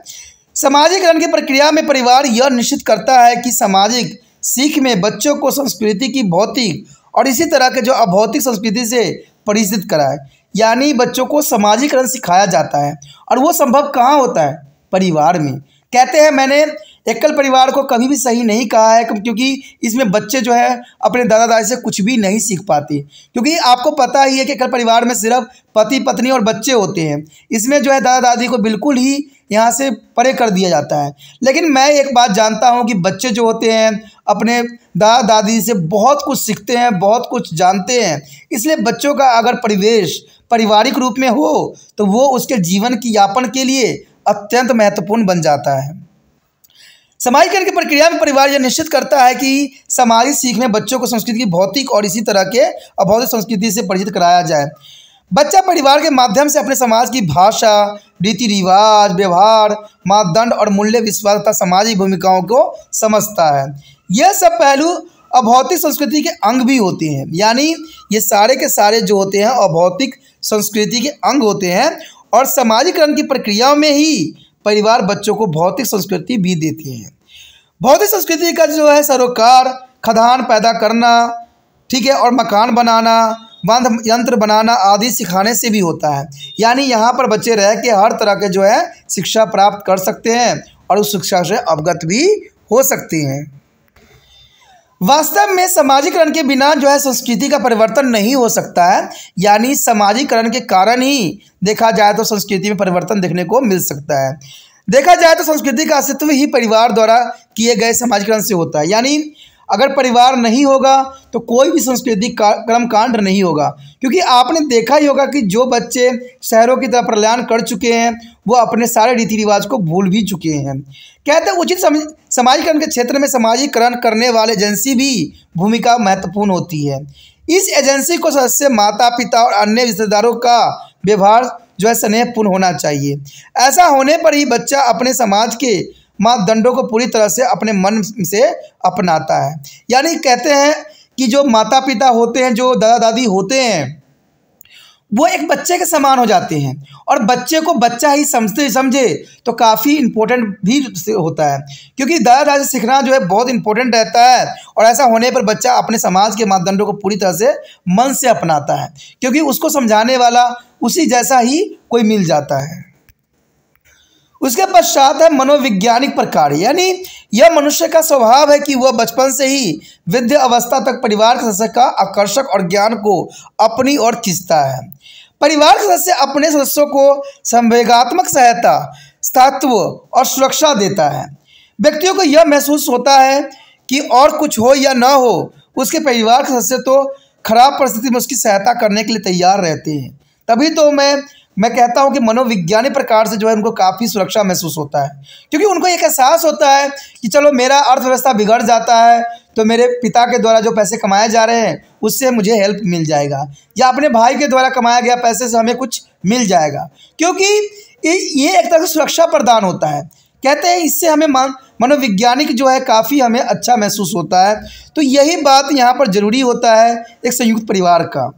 समाजीकरण की प्रक्रिया में परिवार यह निश्चित करता है कि सामाजिक सीख में बच्चों को संस्कृति की भौतिक और इसी तरह के जो अभौतिक संस्कृति से परिचित कराए यानी बच्चों को सामाजिकरण सिखाया जाता है और वो संभव कहाँ होता है परिवार में कहते हैं मैंने एकल परिवार को कभी भी सही नहीं कहा है क्योंकि इसमें बच्चे जो है अपने दादा दादी से कुछ भी नहीं सीख पाते क्योंकि आपको पता ही है कि एकल परिवार में सिर्फ पति पत्नी और बच्चे होते हैं इसमें जो है दादा दादी को बिल्कुल ही यहाँ से परे कर दिया जाता है लेकिन मैं एक बात जानता हूँ कि बच्चे जो होते हैं अपने दादा दादी से बहुत कुछ सीखते हैं बहुत कुछ जानते हैं इसलिए बच्चों का अगर परिवेश पारिवारिक रूप में हो तो वो उसके जीवन की यापन के लिए अत्यंत महत्वपूर्ण बन जाता है समाजीकरण की प्रक्रिया में परिवार यह निश्चित करता है कि सामाजिक सीख में बच्चों को संस्कृति की भौतिक और इसी तरह के अभौतिक संस्कृति से परिचित कराया जाए बच्चा परिवार के माध्यम से अपने समाज की भाषा रीति रिवाज व्यवहार मापदंड और मूल्य विश्वास तथा सामाजिक भूमिकाओं को समझता है यह सब पहलू अभौतिक संस्कृति के अंग भी होते हैं यानी ये सारे के सारे जो होते हैं अभौतिक संस्कृति के अंग होते हैं और समाजीकरण की प्रक्रियाओं में ही परिवार बच्चों को भौतिक संस्कृति भी देती हैं भौतिक संस्कृति का जो है सरोकार खदान पैदा करना ठीक है और मकान बनाना बंध यंत्र बनाना आदि सिखाने से भी होता है यानी यहाँ पर बच्चे रह के हर तरह के जो है शिक्षा प्राप्त कर सकते हैं और उस शिक्षा से अवगत भी हो सकते हैं वास्तव में समाजीकरण के बिना जो है संस्कृति का परिवर्तन नहीं हो सकता है यानी समाजीकरण के कारण ही देखा जाए तो संस्कृति में परिवर्तन देखने को मिल सकता है देखा जाए तो संस्कृति का अस्तित्व ही परिवार द्वारा किए गए समाजीकरण से होता है यानी अगर परिवार नहीं होगा तो कोई भी संस्कृति कर्मकांड नहीं होगा क्योंकि आपने देखा ही होगा कि जो बच्चे शहरों की तरह प्रलयान कर चुके हैं वो अपने सारे रीति रिवाज को भूल भी चुके हैं कहते उचित समाजीकरण के क्षेत्र में समाजीकरण करने वाले एजेंसी भी भूमिका महत्वपूर्ण होती है इस एजेंसी को सदस्य माता पिता और अन्य रिश्तेदारों का व्यवहार जो है स्नेहपूर्ण होना चाहिए ऐसा होने पर ही बच्चा अपने समाज के मापदंडों को पूरी तरह से अपने मन से अपनाता है यानी कहते हैं कि जो माता पिता होते हैं जो दादा दादी होते हैं वो एक बच्चे के समान हो जाते हैं और बच्चे को बच्चा ही समझते समझे तो काफ़ी इम्पोर्टेंट भी होता है क्योंकि दादा दादा सीखना जो है बहुत इम्पोर्टेंट रहता है और ऐसा होने पर बच्चा अपने समाज के मापदंडों को पूरी तरह से मन से अपनाता है क्योंकि उसको समझाने वाला उसी जैसा ही कोई मिल जाता है उसके पश्चात है मनोविज्ञानिक प्रकार यानी यह मनुष्य का स्वभाव है कि वह बचपन से ही विद्य अवस्था तक परिवार के सदस्य का आकर्षक और ज्ञान को अपनी ओर खींचता है परिवार के सदस्य अपने सदस्यों को संवेगात्मक सहायता स्थात्व और सुरक्षा देता है व्यक्तियों को यह महसूस होता है कि और कुछ हो या न हो उसके परिवार के सदस्य तो खराब परिस्थिति में उसकी सहायता करने के लिए तैयार रहते हैं तभी तो मैं मैं कहता हूँ कि मनोविज्ञानिक प्रकार से जो है उनको काफ़ी सुरक्षा महसूस होता है क्योंकि उनको एक एहसास होता है कि चलो मेरा अर्थव्यवस्था बिगड़ जाता है तो मेरे पिता के द्वारा जो पैसे कमाए जा रहे हैं उससे मुझे हेल्प मिल जाएगा या अपने भाई के द्वारा कमाया गया पैसे से हमें कुछ मिल जाएगा क्योंकि ये एक तरह से सुरक्षा प्रदान होता है कहते हैं इससे हमें मान मनोविज्ञानिक जो है काफ़ी हमें अच्छा महसूस होता है तो यही बात यहाँ पर ज़रूरी होता है एक संयुक्त परिवार का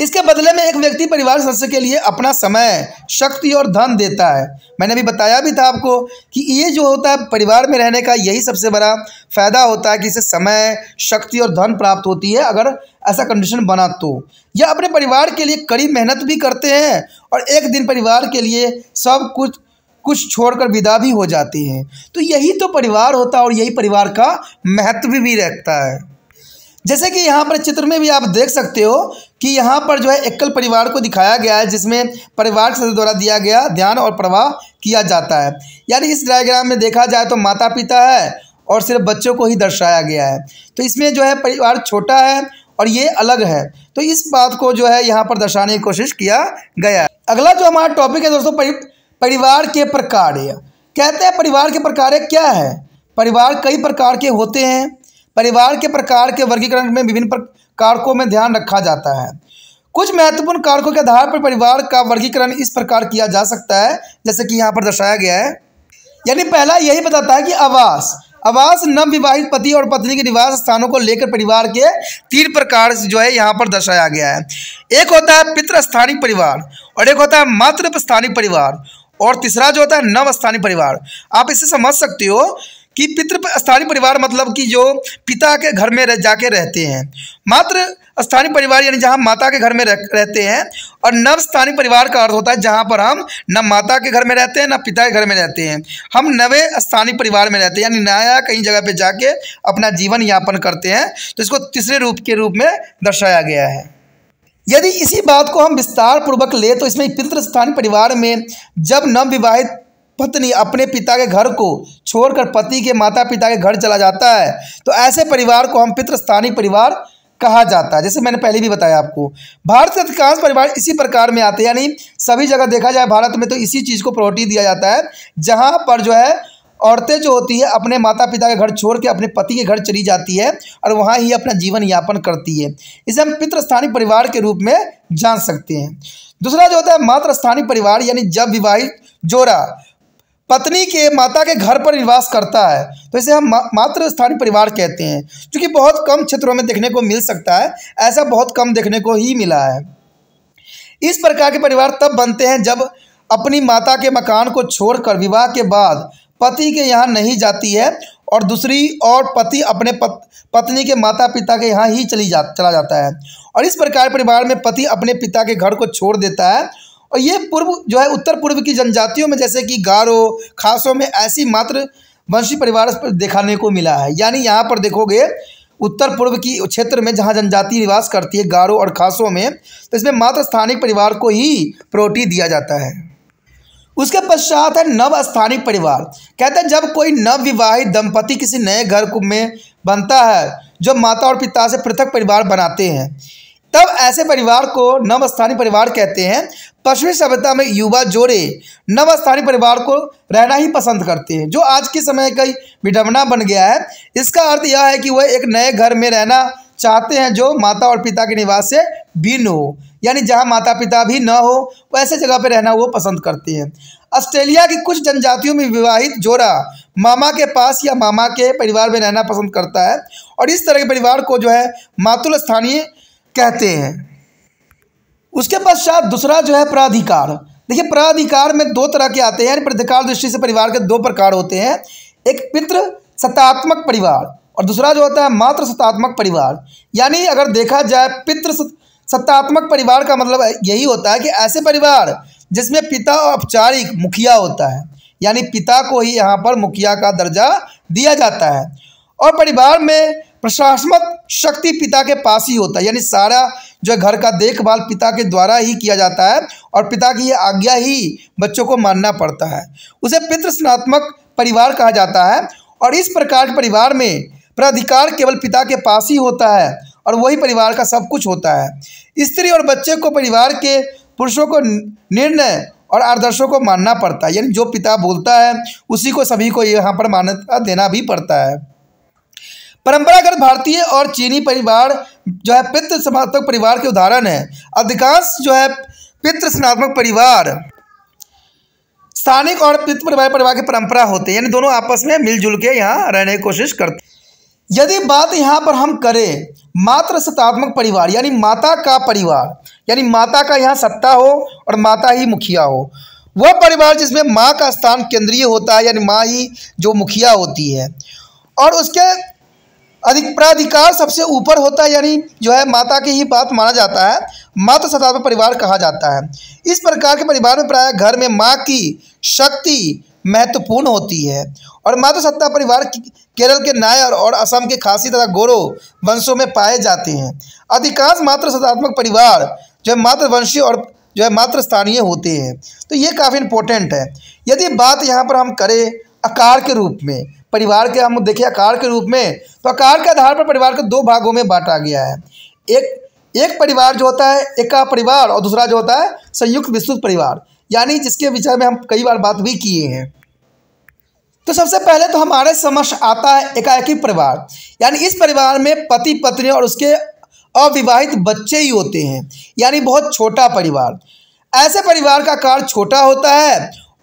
इसके बदले में एक व्यक्ति परिवार सदस्य के लिए अपना समय शक्ति और धन देता है मैंने अभी बताया भी था आपको कि ये जो होता है परिवार में रहने का यही सबसे बड़ा फ़ायदा होता है कि इसे समय शक्ति और धन प्राप्त होती है अगर ऐसा कंडीशन बना तो यह अपने परिवार के लिए कड़ी मेहनत भी करते हैं और एक दिन परिवार के लिए सब कुछ कुछ छोड़कर विदा भी हो जाती हैं तो यही तो परिवार होता है और यही परिवार का महत्व भी रहता है जैसे कि यहाँ पर चित्र में भी आप देख सकते हो कि यहाँ पर जो है एकल परिवार को दिखाया गया है जिसमें परिवार सदस्य द्वारा दिया गया ध्यान और प्रवाह किया जाता है यानी इस डायग्राम में देखा जाए तो माता पिता है और सिर्फ बच्चों को ही दर्शाया गया है तो इसमें जो है परिवार छोटा है और ये अलग है तो इस बात को जो है यहाँ पर दर्शाने की कोशिश किया गया है अगला जो हमारा टॉपिक है दोस्तों परिवार के प्रकार कहते हैं परिवार के प्रकार क्या है परिवार कई प्रकार के होते हैं परिवार के प्रकार के वर्गीकरण में विभिन्न कारकों में ध्यान रखा जाता है कुछ महत्वपूर्ण कारकों के आधार पर परिवार का वर्गीकरण इस प्रकार किया जा सकता है जैसे कि यहाँ पर दर्शाया गया है यानी पहला यही बताता है कि आवास आवास नवविवाहित पति और पत्नी के निवास स्थानों को लेकर परिवार के तीन प्रकार जो है यहाँ पर दर्शाया गया है एक होता है पितृस्थानिक परिवार और एक होता है मातृ स्थानिक परिवार और तीसरा जो होता है नव स्थानीय परिवार आप इसे समझ सकते हो कि पितृ स्थानीय परिवार मतलब कि जो पिता के घर में रह जाके रहते हैं मात्र स्थानीय परिवार यानी जहाँ माता के घर में रह, रहते हैं और नव स्थानीय परिवार का अर्थ होता है जहाँ पर हम न माता के घर में रहते हैं न पिता के घर में रहते हैं हम नवे स्थानीय परिवार में रहते हैं यानी नया कहीं जगह पर जाके अपना जीवन यापन करते हैं तो इसको तीसरे रूप के रूप में दर्शाया गया है यदि इसी बात को हम विस्तार पूर्वक ले तो इसमें पितृस्थान परिवार में जब नवविवाहित पत्नी अपने पिता के घर को छोड़कर पति के माता पिता के घर चला जाता है तो ऐसे परिवार को हम पितृस्थानी परिवार कहा जाता है जैसे मैंने पहले भी बताया आपको भारत के अधिकांश परिवार इसी प्रकार में आते हैं यानी सभी जगह देखा जाए भारत में तो इसी चीज़ को प्रायोरिटी दिया जाता है जहाँ पर जो है औरतें जो होती है अपने माता पिता के घर छोड़ के अपने पति के घर चली जाती है और वहाँ ही अपना जीवन यापन करती है इसे हम पितृस्थानी परिवार के रूप में जान सकते हैं दूसरा जो होता है मातृस्थानी परिवार यानी जब विवाहित जोड़ा पत्नी के माता के घर पर निवास करता है तो इसे हम मात्र स्थानीय परिवार कहते हैं क्योंकि बहुत कम क्षेत्रों में देखने को मिल सकता है ऐसा बहुत कम देखने को ही मिला है इस प्रकार के परिवार तब बनते हैं जब अपनी माता के मकान को छोड़कर विवाह के बाद पति के यहाँ नहीं जाती है और दूसरी और पति अपने पत, पत्नी के माता पिता के यहाँ ही चली जा चला जाता है और इस प्रकार परिवार में पति अपने पिता के घर को छोड़ देता है और ये पूर्व जो है उत्तर पूर्व की जनजातियों में जैसे कि गारो खासों में ऐसी मात्र वंशी परिवार दिखाने को मिला है यानी यहाँ पर देखोगे उत्तर पूर्व की क्षेत्र में जहाँ जनजाति निवास करती है गारो और खासों में तो इसमें मात्र स्थानीय परिवार को ही प्रोटी दिया जाता है उसके पश्चात है नव स्थानीय परिवार कहते हैं जब कोई नव विवाहित दंपति किसी नए घर में बनता है जो माता और पिता से पृथक परिवार बनाते हैं तब ऐसे परिवार को स्थानीय परिवार कहते हैं पश्चिमी सभ्यता में युवा जोड़े नवस्थानीय परिवार को रहना ही पसंद करते हैं जो आज के समय का विडम्बना बन गया है इसका अर्थ यह है कि वह एक नए घर में रहना चाहते हैं जो माता और पिता के निवास से भिन्न हो यानी जहाँ माता पिता भी न हो वैसे जगह पर रहना वो पसंद करते हैं ऑस्ट्रेलिया की कुछ जनजातियों में विवाहित जोड़ा मामा के पास या मामा के परिवार में रहना पसंद करता है और इस तरह के परिवार को जो है मातुल स्थानीय कहते हैं उसके पश्चात दूसरा जो है प्राधिकार देखिए प्राधिकार में दो तरह के आते हैं प्राधिकार दृष्टि से परिवार के दो प्रकार होते हैं एक पितृ सत्तात्मक परिवार और दूसरा जो होता है मात्र सत्तात्मक परिवार यानी अगर देखा जाए पितृ सत्तात्मक परिवार का मतलब यही होता है कि ऐसे परिवार जिसमें पिता औपचारिक मुखिया होता है यानी पिता को ही यहाँ पर मुखिया का दर्जा दिया जाता है और परिवार में प्रशासमत शक्ति पिता के पास ही होता है यानी सारा जो घर का देखभाल पिता के द्वारा ही किया जाता है और पिता की आज्ञा ही बच्चों को मानना पड़ता है उसे पितृस्नात्मक परिवार कहा जाता है और इस प्रकार के परिवार में प्राधिकार केवल पिता के पास ही होता है और वही परिवार का सब कुछ होता है स्त्री और बच्चे को परिवार के पुरुषों को निर्णय और आदर्शों को मानना पड़ता है यानी जो पिता बोलता है उसी को सभी को यहाँ पर मान्यता देना भी पड़ता है परंपरागत भारतीय और चीनी परिवार जो है पितृ स्नातक परिवार के उदाहरण है अधिकांश जो है पितृ स्नात्मक परिवार स्थानिक और पितृ परिवार परिवार की परंपरा होते हैं यानी दोनों आपस में मिलजुल के यहाँ रहने की कोशिश करते यदि बात यहाँ पर हम करें मात्र सत्तात्मक परिवार यानी माता का परिवार यानी माता का यहाँ सत्ता हो और माता ही मुखिया हो वह परिवार जिसमें माँ का स्थान केंद्रीय होता है यानी माँ ही जो मुखिया होती है और उसके अधिक प्राधिकार सबसे ऊपर होता है यानी जो है माता की ही बात माना जाता है मातृ सतात्म परिवार कहा जाता है इस प्रकार के परिवार में प्राय घर में माँ की शक्ति महत्वपूर्ण होती है और मातृसत्ता परिवार केरल के नायर और असम के खासी तथा गोरो वंशों में पाए जाते हैं अधिकांश मातृसत्तात्मक परिवार जो है मातृवंशी और जो है मात्र स्थानीय होते हैं तो ये काफ़ी इंपॉर्टेंट है यदि बात यहाँ पर हम करें आकार के रूप में परिवार के हम देखें आकार के रूप में तो आकार के आधार पर परिवार को दो भागों में बांटा गया है एक एक परिवार जो होता है एक का परिवार और दूसरा जो होता है संयुक्त विस्तृत परिवार यानी जिसके विषय में हम कई बार बात भी किए हैं तो सबसे पहले तो हमारे समक्ष आता है एकाएकी परिवार यानी इस परिवार में पति पत्नी और उसके अविवाहित बच्चे ही होते हैं यानी बहुत छोटा परिवार ऐसे परिवार का आकार छोटा होता है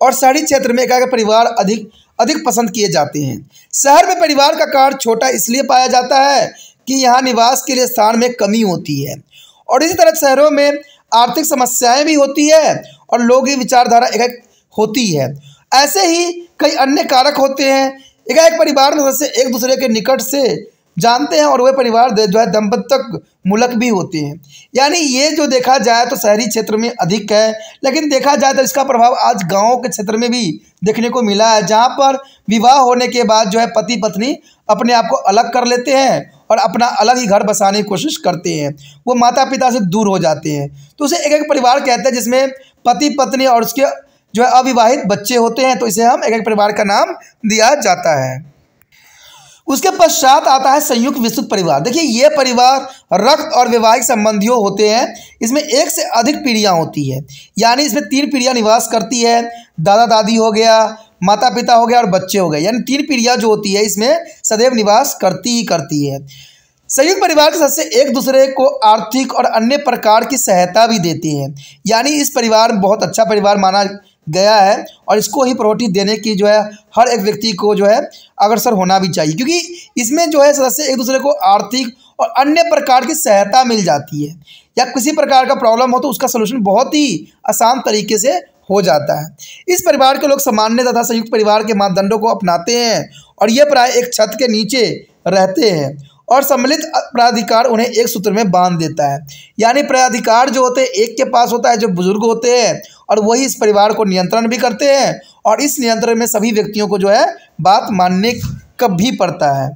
और शहरी क्षेत्र में एकाएक परिवार अधिक अधिक पसंद किए जाते हैं शहर में परिवार का कार्ड छोटा इसलिए पाया जाता है कि यहाँ निवास के लिए स्थान में कमी होती है और इसी तरह शहरों में आर्थिक समस्याएं भी होती है और लोग की विचारधारा एक होती है ऐसे ही कई अन्य कारक होते हैं एक, एक परिवार में सदस्य एक दूसरे के निकट से जानते हैं और वह परिवार जो है दंपत्तक मूलक भी होते हैं यानी ये जो देखा जाए तो शहरी क्षेत्र में अधिक है लेकिन देखा जाए तो इसका प्रभाव आज गाँव के क्षेत्र में भी देखने को मिला है जहाँ पर विवाह होने के बाद जो है पति पत्नी अपने आप को अलग कर लेते हैं और अपना अलग ही घर बसाने की कोशिश करते हैं वो माता पिता से दूर हो जाते हैं तो उसे एक एक परिवार कहते हैं जिसमें पति पत्नी और उसके जो है अविवाहित बच्चे होते हैं तो इसे हम एक एक परिवार का नाम दिया जाता है उसके पश्चात आता है संयुक्त विस्तृत परिवार देखिए ये परिवार रक्त और वैवाहिक संबंधियों होते हैं इसमें एक से अधिक पीढ़ियाँ होती है यानी इसमें तीन पीढ़ियाँ निवास करती है दादा दादी हो गया माता पिता हो गया और बच्चे हो गए यानी तीन पीढ़ियाँ जो होती है इसमें सदैव निवास करती ही करती है संयुक्त परिवार के सदस्य एक दूसरे को आर्थिक और अन्य प्रकार की सहायता भी देती हैं यानी इस परिवार बहुत अच्छा परिवार माना गया है और इसको ही प्रॉपर्टी देने की जो है हर एक व्यक्ति को जो है अग्रसर होना भी चाहिए क्योंकि इसमें जो है सदस्य एक दूसरे को आर्थिक और अन्य प्रकार की सहायता मिल जाती है या किसी प्रकार का प्रॉब्लम हो तो उसका सोल्यूशन बहुत ही आसान तरीके से हो जाता है इस परिवार के लोग सामान्य तथा संयुक्त परिवार के मानदंडों को अपनाते हैं और ये प्राय एक छत के नीचे रहते हैं और सम्मिलित प्राधिकार उन्हें एक सूत्र में बांध देता है यानी प्राधिकार जो होते हैं एक के पास होता है जो बुजुर्ग होते हैं और वही इस परिवार को नियंत्रण भी करते हैं और इस नियंत्रण में सभी व्यक्तियों को जो है बात मानने का भी पड़ता है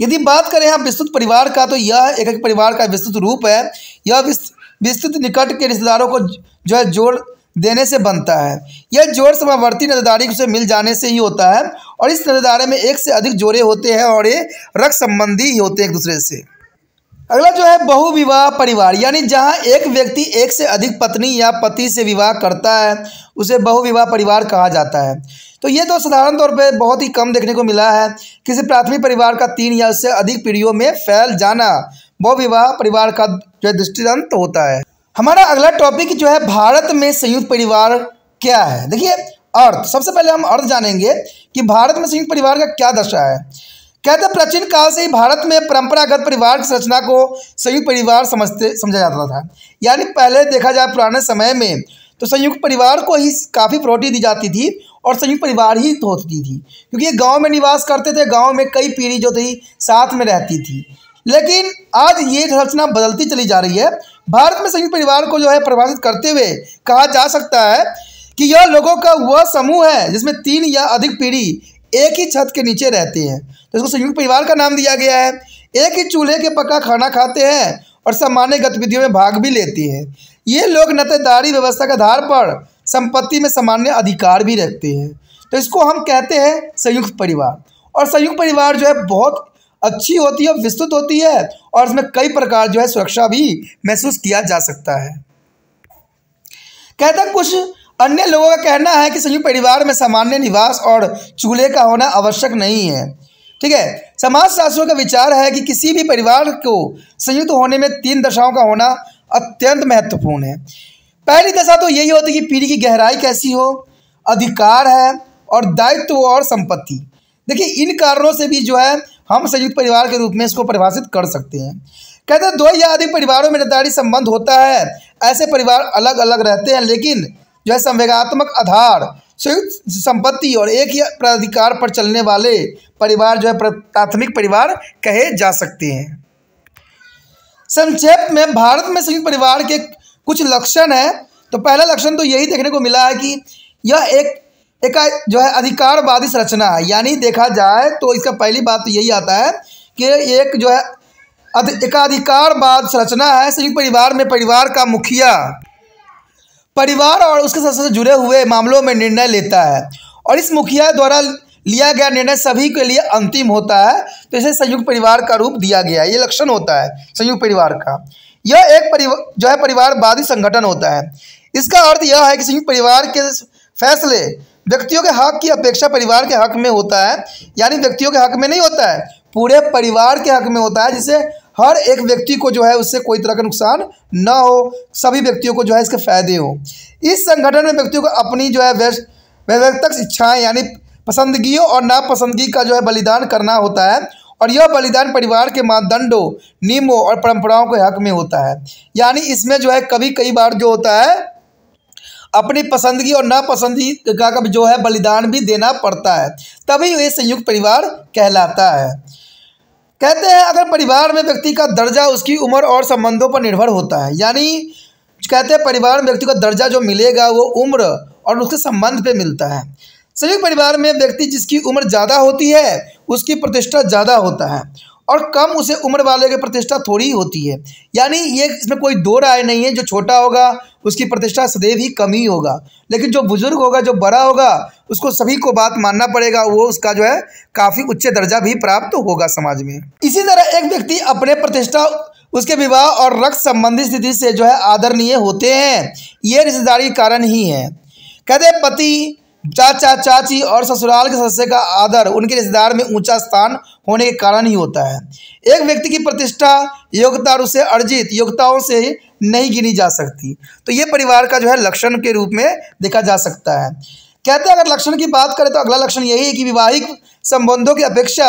यदि बात करें हम विस्तृत परिवार का तो यह एक एक परिवार का विस्तृत रूप है यह विस्तृत निकट के रिश्तेदारों को जो है जोड़ देने से बनता है यह जोर समावर्ती नजरदारी से मिल जाने से ही होता है और इस नजरदारे में एक से अधिक जोड़े होते हैं और ये रक्त संबंधी ही होते हैं एक दूसरे से अगला जो है बहुविवाह परिवार यानी जहाँ एक व्यक्ति एक से अधिक पत्नी या पति से विवाह करता है उसे बहुविवाह परिवार कहा जाता है तो ये तो साधारण तौर पर बहुत ही कम देखने को मिला है किसी प्राथमिक परिवार का तीन या उससे अधिक पीढ़ियों में फैल जाना बहुविवाह परिवार का जो दृष्टिदंत होता है हमारा अगला टॉपिक जो है भारत में संयुक्त परिवार क्या है देखिए अर्थ सबसे पहले हम अर्थ जानेंगे कि भारत में संयुक्त परिवार का क्या दशा है कहते प्राचीन काल से ही भारत में परंपरागत परिवार की रचना को संयुक्त परिवार समझते समझा जाता था यानी पहले देखा जाए पुराने समय में तो संयुक्त परिवार को ही काफ़ी प्रोटी दी जाती थी और संयुक्त परिवार ही तो होती थी क्योंकि ये गाँव में निवास करते थे गाँव में कई पीढ़ी जो थी साथ में रहती थी लेकिन आज ये रचना बदलती चली जा रही है भारत में संयुक्त परिवार को जो है परिभाषित करते हुए कहा जा सकता है कि यह लोगों का वह समूह है जिसमें तीन या अधिक पीढ़ी एक ही छत के नीचे रहती हैं तो इसको संयुक्त परिवार का नाम दिया गया है एक ही चूल्हे के पक्का खाना खाते हैं और सामान्य गतिविधियों में भाग भी लेती हैं ये लोग नतेदारी व्यवस्था के आधार पर संपत्ति में सामान्य अधिकार भी रखते हैं तो इसको हम कहते हैं संयुक्त परिवार और संयुक्त परिवार जो है बहुत अच्छी होती है विस्तृत होती है और इसमें कई प्रकार जो है सुरक्षा भी महसूस किया जा सकता है कहता कुछ अन्य लोगों का कहना है कि संयुक्त परिवार में सामान्य निवास और चूल्हे का होना आवश्यक नहीं है ठीक है समाजशास्त्रों का विचार है कि किसी भी परिवार को संयुक्त होने में तीन दशाओं का होना अत्यंत महत्वपूर्ण है पहली दशा तो यही होती है कि पीढ़ी की गहराई कैसी हो अधिकार है और दायित्व और संपत्ति देखिए इन कारणों से भी जो है हम संयुक्त परिवार के रूप में इसको परिभाषित कर सकते हैं कहते हैं दो या अधिक परिवारों में निर्धारित संबंध होता है ऐसे परिवार अलग अलग रहते हैं लेकिन जो है संवेगात्मक आधार संयुक्त संपत्ति और एक ही प्राधिकार पर चलने वाले परिवार जो है प्राथमिक परिवार कहे जा सकते हैं संक्षेप में भारत में संयुक्त परिवार के कुछ लक्षण हैं तो पहला लक्षण तो यही देखने को मिला है कि यह एक एक जो है अधिकारवादी संरचना है यानी देखा जाए तो इसका पहली बात तो यही आता है कि एक जो है एकाधिकारवाद संरचना है संयुक्त परिवार में परिवार का मुखिया परिवार और उसके सदस्य जुड़े हुए मामलों में निर्णय लेता है और इस मुखिया द्वारा लिया गया निर्णय सभी के लिए अंतिम होता है तो इसे संयुक्त परिवार का रूप दिया गया है ये लक्षण होता है संयुक्त परिवार का यह एक परिवार जो है परिवारवादी संगठन होता है इसका अर्थ यह है कि संयुक्त परिवार के फैसले व्यक्तियों के हक की अपेक्षा परिवार के हक में होता है यानी व्यक्तियों के हक में नहीं होता है पूरे परिवार के हक में होता है जिससे हर एक व्यक्ति को जो है उससे कोई तरह का नुकसान ना हो सभी व्यक्तियों को जो है इसके फायदे हो इस संगठन में व्यक्तियों को अपनी जो है व्यक्तक इच्छाएं यानी पसंदगियों और नापसंदगी का जो है बलिदान करना होता है और यह बलिदान परिवार के मानदंडों नियमों और परंपराओं के हक में होता है यानी इसमें जो है कभी कई बार जो होता है अपनी पसंदगी और नापसंदगी का जो है बलिदान भी देना पड़ता है तभी वे संयुक्त परिवार कहलाता है कहते हैं अगर परिवार में व्यक्ति का दर्जा उसकी उम्र और संबंधों पर निर्भर होता है यानी कहते हैं परिवार में व्यक्ति का दर्जा जो मिलेगा वो उम्र और उसके संबंध पे मिलता है संयुक्त परिवार में व्यक्ति जिसकी उम्र ज़्यादा होती है उसकी प्रतिष्ठा ज़्यादा होता है और कम उसे उम्र वाले की प्रतिष्ठा थोड़ी होती है यानी ये इसमें कोई दो राय नहीं है जो छोटा होगा उसकी प्रतिष्ठा सदैव ही कम ही होगा लेकिन जो बुज़ुर्ग होगा जो बड़ा होगा उसको सभी को बात मानना पड़ेगा वो उसका जो है काफ़ी उच्च दर्जा भी प्राप्त होगा समाज में इसी तरह एक व्यक्ति अपने प्रतिष्ठा उसके विवाह और रक्त संबंधी स्थिति से जो है आदरणीय होते हैं ये रिश्तेदारी कारण ही है कहते पति चाचा चाची और ससुराल के सदस्य का आदर उनके रिश्तेदार में ऊंचा स्थान होने के कारण ही होता है एक व्यक्ति की प्रतिष्ठा योग्यता और उसे अर्जित योग्यताओं से नहीं गिनी जा सकती तो ये परिवार का जो है लक्षण के रूप में देखा जा सकता है कहते हैं अगर लक्षण की बात करें तो अगला लक्षण यही है कि वैवाहिक संबंधों की अपेक्षा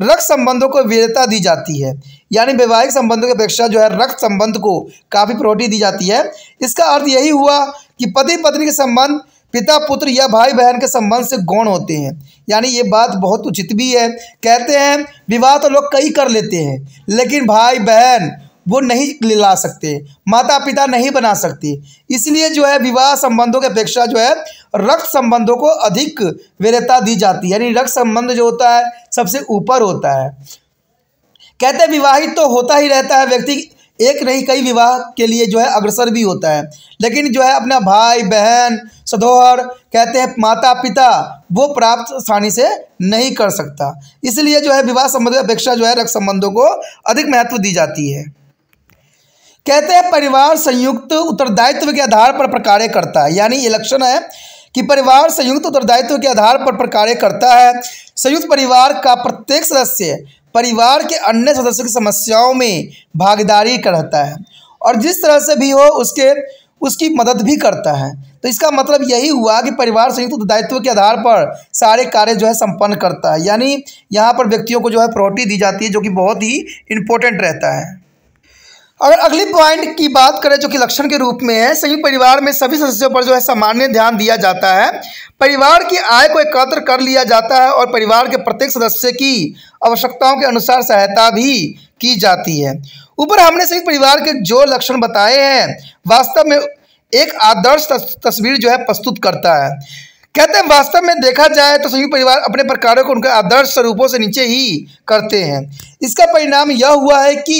रक्त संबंधों को वीरता दी जाती है यानी वैवाहिक संबंधों की अपेक्षा जो है रक्त संबंध को काफ़ी प्रोटी दी जाती है इसका अर्थ यही हुआ कि पति पत्नी के संबंध पिता पुत्र या भाई बहन के संबंध से गौण होते हैं यानी ये बात बहुत उचित भी है कहते हैं विवाह तो लोग कई कर लेते हैं लेकिन भाई बहन वो नहीं ला सकते माता पिता नहीं बना सकते इसलिए जो है विवाह संबंधों की अपेक्षा जो है रक्त संबंधों को अधिक वैधता दी जाती है यानी रक्त संबंध जो होता है सबसे ऊपर होता है कहते विवाहित तो होता ही रहता है व्यक्ति एक नहीं कई विवाह के लिए जो है अग्रसर भी होता है लेकिन जो है अपना भाई बहन सदोहर कहते हैं माता पिता वो प्राप्त आसानी से नहीं कर सकता इसलिए जो है विवाह संबंधी अपेक्षा जो है रक्त संबंधों को अधिक महत्व दी जाती है कहते हैं परिवार संयुक्त उत्तरदायित्व के आधार पर प्रकार्य करता है यानी ये लक्षण है कि परिवार संयुक्त उत्तरदायित्व के आधार पर प्रकार्य करता है संयुक्त परिवार का प्रत्येक सदस्य परिवार के अन्य सदस्यों की समस्याओं में भागीदारी करता है और जिस तरह से भी हो उसके उसकी मदद भी करता है तो इसका मतलब यही हुआ कि परिवार संयुक्त तो दायित्व के आधार पर सारे कार्य जो है संपन्न करता है यानी यहाँ पर व्यक्तियों को जो है प्रॉपर्टी दी जाती है जो कि बहुत ही इम्पोर्टेंट रहता है अगर अगली पॉइंट की बात करें जो कि लक्षण के रूप में है संयुक्त परिवार में सभी सदस्यों पर जो है सामान्य ध्यान दिया जाता है परिवार की आय को एकत्र कर लिया जाता है और परिवार के प्रत्येक सदस्य की आवश्यकताओं के अनुसार सहायता भी की जाती है ऊपर हमने संयुक्त परिवार के जो लक्षण बताए हैं वास्तव में एक आदर्श तस्वीर जो है प्रस्तुत करता है कहते हैं वास्तव में देखा जाए तो संयुक्त परिवार अपने प्रकारों को उनके आदर्श स्वरूपों से नीचे ही करते हैं इसका परिणाम यह हुआ है कि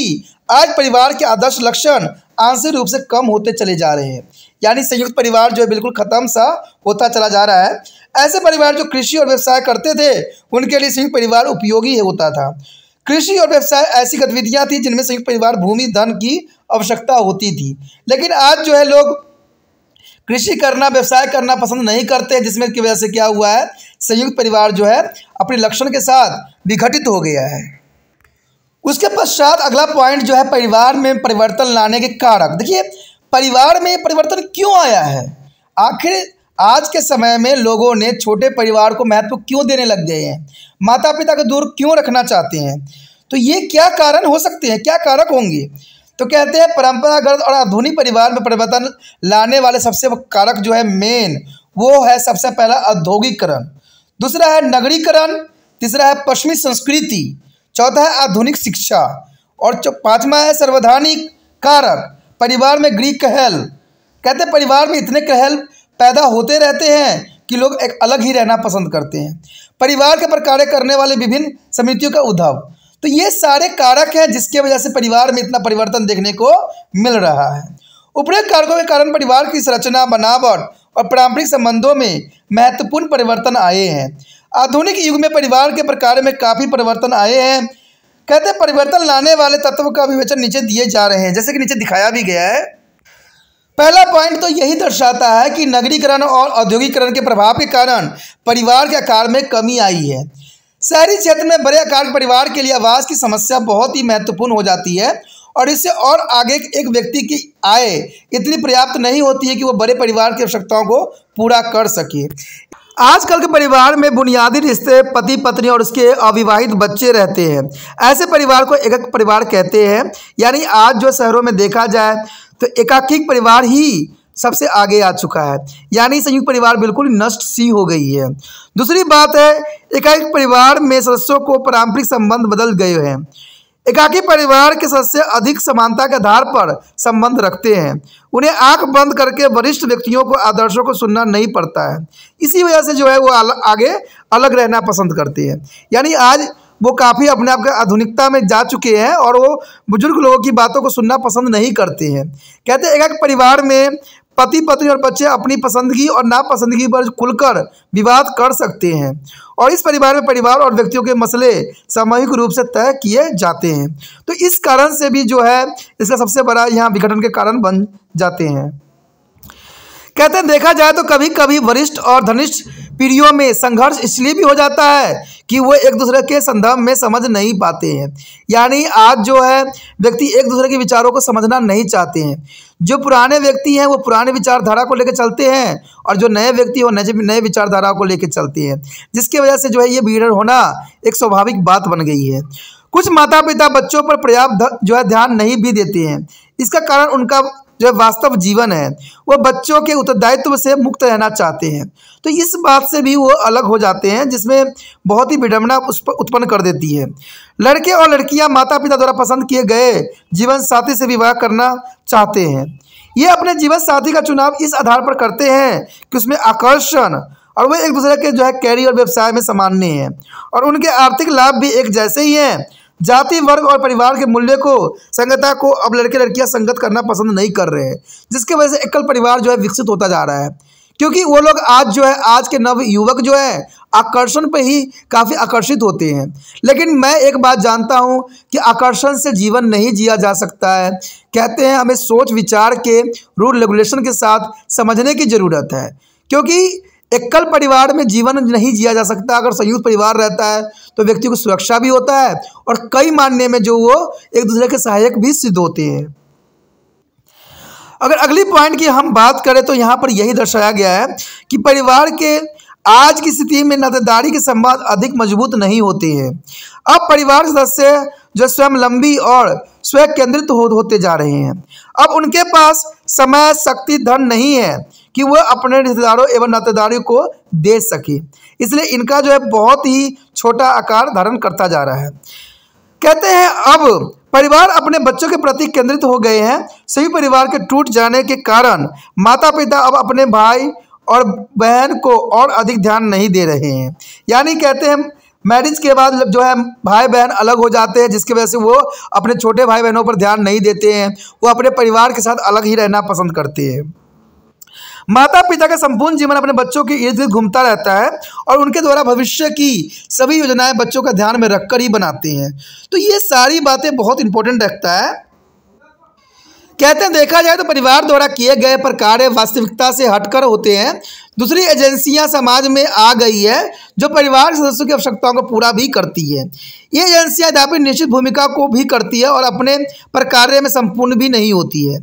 आज परिवार के आदर्श लक्षण आंशिक रूप से कम होते चले जा रहे हैं यानी संयुक्त परिवार जो है बिल्कुल ख़त्म सा होता चला जा रहा है ऐसे परिवार जो कृषि और व्यवसाय करते थे उनके लिए संयुक्त परिवार उपयोगी होता था कृषि और व्यवसाय ऐसी गतिविधियाँ थी जिनमें संयुक्त परिवार भूमि धन की आवश्यकता होती थी लेकिन आज जो है लोग कृषि करना व्यवसाय करना पसंद नहीं करते जिसमें की वजह से क्या हुआ है संयुक्त परिवार जो है अपने लक्षण के साथ विघटित हो गया है उसके पश्चात अगला पॉइंट जो है परिवार में परिवर्तन लाने के कारक देखिए परिवार में परिवर्तन क्यों आया है आखिर आज के समय में लोगों ने छोटे परिवार को महत्व क्यों देने लग गए हैं माता पिता को दूर क्यों रखना चाहते हैं तो ये क्या कारण हो सकते हैं क्या कारक होंगे तो कहते हैं परंपरागत और आधुनिक परिवार में परिवर्तन लाने वाले सबसे कारक जो है मेन वो है सबसे पहला औद्योगिकरण दूसरा है नगरीकरण तीसरा है पश्चिमी संस्कृति चौथा है आधुनिक शिक्षा और पांचवा है सर्वधानिक कारक परिवार में ग्रीक कहल कहते परिवार में इतने कहल पैदा होते रहते हैं कि लोग एक अलग ही रहना पसंद करते हैं परिवार के पर कार्य करने वाले विभिन्न समितियों का उद्धव तो ये सारे कारक हैं जिसके वजह से परिवार में इतना परिवर्तन देखने को मिल रहा है उपरोक्त कारकों के कारण परिवार की संरचना बनावट और पारंपरिक संबंधों में महत्वपूर्ण परिवर्तन आए हैं आधुनिक युग में परिवार के प्रकार में काफ़ी परिवर्तन आए हैं कहते हैं परिवर्तन लाने वाले तत्व का विवेचन नीचे दिए जा रहे हैं जैसे कि नीचे दिखाया भी गया है पहला पॉइंट तो यही दर्शाता है कि नगरीकरण और औद्योगिकरण के प्रभाव के कारण परिवार के आकार में कमी आई है शहरी क्षेत्र में बड़े आकार परिवार के लिए आवास की समस्या बहुत ही महत्वपूर्ण हो जाती है और इससे और आगे एक व्यक्ति की आय इतनी पर्याप्त नहीं होती है कि वो बड़े परिवार की आवश्यकताओं को पूरा कर सके आजकल के परिवार में बुनियादी रिश्ते पति पत्नी और उसके अविवाहित बच्चे रहते हैं ऐसे परिवार को एकक परिवार कहते हैं यानी आज जो शहरों में देखा जाए तो एकाकिक परिवार ही सबसे आगे आ चुका है यानी संयुक्त परिवार बिल्कुल नष्ट सी हो गई है दूसरी बात है एकाएक परिवार में सदस्यों को पारंपरिक संबंध बदल गए हैं एकाकी परिवार के सदस्य अधिक समानता के आधार पर संबंध रखते हैं उन्हें आंख बंद करके वरिष्ठ व्यक्तियों को आदर्शों को सुनना नहीं पड़ता है इसी वजह से जो है वो आगे अलग रहना पसंद करते हैं यानी आज वो काफ़ी अपने आप के आधुनिकता में जा चुके हैं और वो बुजुर्ग लोगों की बातों को सुनना पसंद नहीं करते हैं कहते हैं एक परिवार में पति पत्नी और बच्चे अपनी पसंदगी और नापसंदगी पर खुलकर विवाद कर सकते हैं और इस परिवार में परिवार और व्यक्तियों के मसले सामूहिक रूप से तय किए जाते हैं तो इस कारण से भी जो है इसका सबसे बड़ा यहाँ विघटन के कारण बन जाते हैं कहते हैं देखा जाए तो कभी कभी वरिष्ठ और धनिष्ठ पीढ़ियों में संघर्ष इसलिए भी हो जाता है कि वो एक दूसरे के संदर्भ में समझ नहीं पाते हैं यानी आज जो है व्यक्ति एक दूसरे के विचारों को समझना नहीं चाहते हैं जो पुराने व्यक्ति हैं वो पुराने विचारधारा को लेकर चलते हैं और जो नए व्यक्ति हैं वो नए नए विचारधारा को लेकर चलते हैं जिसकी वजह से जो है ये भीड़ होना एक स्वाभाविक बात बन गई है कुछ माता पिता बच्चों पर पर्याप्त जो है ध्यान नहीं भी देते हैं इसका कारण उनका जो वास्तव जीवन है वो बच्चों के उत्तरदायित्व से मुक्त रहना चाहते हैं तो इस बात से भी वो अलग हो जाते हैं जिसमें बहुत ही विडम्बना उत्पन्न कर देती है लड़के और लड़कियां माता पिता द्वारा पसंद किए गए जीवन साथी से विवाह करना चाहते हैं ये अपने जीवन साथी का चुनाव इस आधार पर करते हैं कि उसमें आकर्षण और वो एक दूसरे के जो है कैरियर व्यवसाय में सामान्य हैं और उनके आर्थिक लाभ भी एक जैसे ही हैं जाति वर्ग और परिवार के मूल्य को संगता को अब लड़के लड़कियां संगत करना पसंद नहीं कर रहे हैं जिसके वजह से एकल परिवार जो है विकसित होता जा रहा है क्योंकि वो लोग आज जो है आज के नव युवक जो है आकर्षण पर ही काफ़ी आकर्षित होते हैं लेकिन मैं एक बात जानता हूँ कि आकर्षण से जीवन नहीं जिया जा सकता है कहते हैं हमें सोच विचार के रूल रेगुलेशन के साथ समझने की ज़रूरत है क्योंकि एकल परिवार में जीवन नहीं जिया जा सकता अगर संयुक्त परिवार रहता है तो व्यक्ति को सुरक्षा भी होता है और कई मानने में जो वो एक दूसरे के सहायक भी सिद्ध होते हैं अगर अगली पॉइंट की हम बात करें तो यहाँ पर यही दर्शाया गया है कि परिवार के आज की स्थिति में नातेदारी के संवाद अधिक मजबूत नहीं होते हैं अब परिवार सदस्य जो स्वयं लंबी और स्वयं केंद्रित होते जा रहे हैं अब उनके पास समय शक्ति धन नहीं है कि वह अपने रिश्तेदारों एवं नातेदारों को दे सके इसलिए इनका जो है बहुत ही छोटा आकार धारण करता जा रहा है कहते हैं अब परिवार अपने बच्चों के प्रति केंद्रित हो गए हैं सभी परिवार के टूट जाने के कारण माता पिता अब अपने भाई और बहन को और अधिक ध्यान नहीं दे रहे हैं यानी कहते हैं मैरिज के बाद जो है भाई बहन अलग हो जाते हैं जिसकी वजह से वो अपने छोटे भाई बहनों पर ध्यान नहीं देते हैं वो अपने परिवार के साथ अलग ही रहना पसंद करते हैं माता पिता का संपूर्ण जीवन अपने बच्चों के इर्द गिर्द घूमता रहता है और उनके द्वारा भविष्य की सभी योजनाएं बच्चों का ध्यान में रखकर ही बनाते हैं तो ये सारी बातें बहुत इंपॉर्टेंट रखता है कहते हैं देखा जाए तो परिवार द्वारा किए गए पर कार्य वास्तविकता से हटकर होते हैं दूसरी एजेंसियां समाज में आ गई है जो परिवार सदस्यों की आवश्यकताओं को पूरा भी करती है ये एजेंसियां यद्यपि निश्चित भूमिका को भी करती है और अपने पर कार्य में संपूर्ण भी नहीं होती है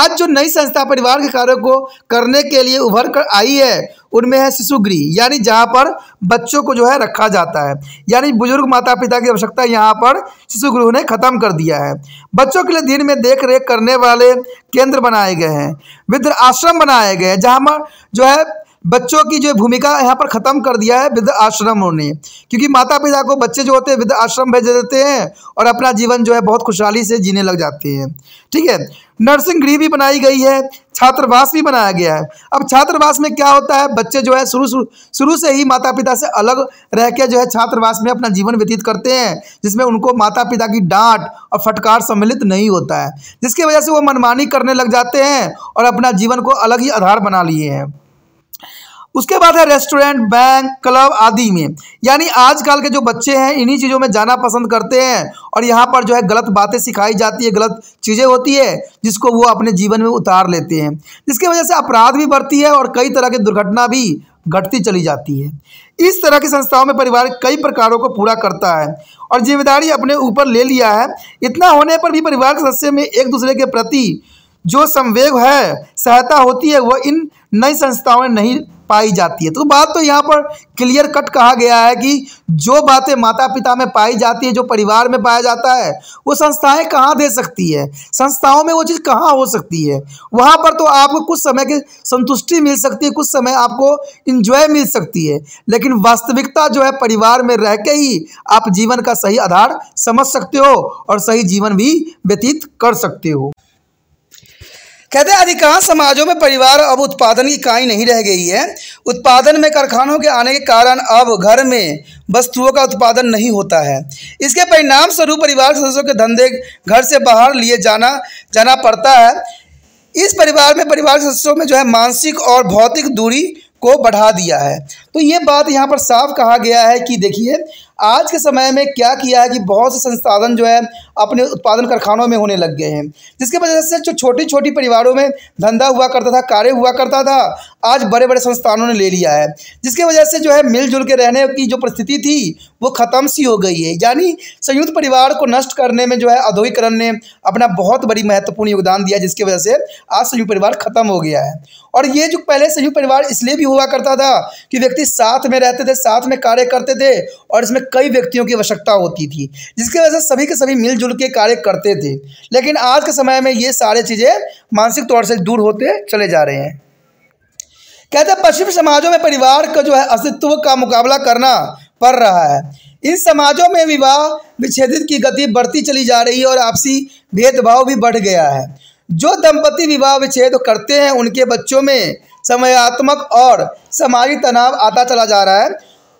आज जो नई संस्था परिवार के कार्यों को करने के लिए उभर कर आई है उनमें है शिशु गृह यानी जहाँ पर बच्चों को जो है रखा जाता है यानी बुजुर्ग माता पिता की आवश्यकता यहाँ पर शिशु गृह ने खत्म कर दिया है बच्चों के लिए दिन में देख रेख करने वाले केंद्र बनाए गए हैं वृद्ध आश्रम बनाए गए हैं जहाँ पर जो है बच्चों की जो भूमिका यहाँ पर ख़त्म कर दिया है वृद्ध आश्रमों ने क्योंकि माता पिता को बच्चे जो होते हैं वृद्ध आश्रम भेज देते हैं और अपना जीवन जो है बहुत खुशहाली से जीने लग जाते हैं ठीक है नर्सिंग गृह भी बनाई गई है छात्रावास भी बनाया गया है अब छात्रावास में क्या होता है बच्चे जो है शुरू शुरू शुरू से ही माता पिता से अलग रह के जो है छात्रावास में अपना जीवन व्यतीत करते हैं जिसमें उनको माता पिता की डांट और फटकार सम्मिलित नहीं होता है जिसकी वजह से वो मनमानी करने लग जाते हैं और अपना जीवन को अलग ही आधार बना लिए हैं उसके बाद है रेस्टोरेंट बैंक क्लब आदि में यानी आजकल के जो बच्चे हैं इन्हीं चीज़ों में जाना पसंद करते हैं और यहाँ पर जो है गलत बातें सिखाई जाती है गलत चीज़ें होती है जिसको वो अपने जीवन में उतार लेते हैं जिसकी वजह से अपराध भी बढ़ती है और कई तरह की दुर्घटना भी घटती चली जाती है इस तरह की संस्थाओं में परिवार कई प्रकारों को पूरा करता है और जिम्मेदारी अपने ऊपर ले लिया है इतना होने पर भी परिवार के सदस्य में एक दूसरे के प्रति जो संवेग है सहायता होती है वह इन नई संस्थाओं में नहीं पाई जाती है तो बात तो यहाँ पर क्लियर कट कहा गया है कि जो बातें माता पिता में पाई जाती है जो परिवार में पाया जाता है वो संस्थाएं कहाँ दे सकती है संस्थाओं में वो चीज़ कहाँ हो सकती है वहाँ पर तो आपको कुछ समय की संतुष्टि मिल सकती है कुछ समय आपको इंजॉय मिल सकती है लेकिन वास्तविकता जो है परिवार में रह के ही आप जीवन का सही आधार समझ सकते हो और सही जीवन भी व्यतीत कर सकते हो कहते अधिकांश समाजों में परिवार अब उत्पादन की इकाई नहीं रह गई है उत्पादन में कारखानों के आने के कारण अब घर में वस्तुओं का उत्पादन नहीं होता है इसके परिणाम स्वरूप परिवार सदस्यों के धंधे घर से बाहर लिए जाना जाना पड़ता है इस परिवार में परिवार सदस्यों में जो है मानसिक और भौतिक दूरी को बढ़ा दिया है तो ये बात यहाँ पर साफ कहा गया है कि देखिए आज के समय में क्या किया है कि बहुत से संसाधन जो है अपने उत्पादन कारखानों में होने लग गए हैं जिसकी वजह से जो छोटी छोटी परिवारों में धंधा हुआ करता था कार्य हुआ करता था आज बड़े बड़े संस्थानों ने ले लिया है जिसके वजह से जो है मिलजुल के रहने की जो परिस्थिति थी वो ख़त्म सी हो गई है यानी संयुक्त परिवार को नष्ट करने में जो है औद्योगिकरण ने अपना बहुत बड़ी महत्वपूर्ण योगदान दिया जिसकी वजह से आज संयुक्त परिवार खत्म हो गया है और ये जो पहले संयुक्त परिवार इसलिए भी हुआ करता था कि व्यक्ति साथ में रहते थे साथ में कार्य करते थे और इसमें कई व्यक्तियों की आवश्यकता होती थी जिसकी वजह से सभी के सभी मिलजुल मिलजुल के कार्य करते थे लेकिन आज के समय में ये सारे चीज़ें मानसिक तौर से दूर होते चले जा रहे हैं कहते हैं पश्चिमी समाजों में परिवार का जो है अस्तित्व का मुकाबला करना पड़ रहा है इन समाजों में विवाह विच्छेदित की गति बढ़ती चली जा रही है और आपसी भेदभाव भी बढ़ गया है जो दंपति विवाह विच्छेद करते हैं उनके बच्चों में समयात्मक और सामाजिक तनाव आता चला जा रहा है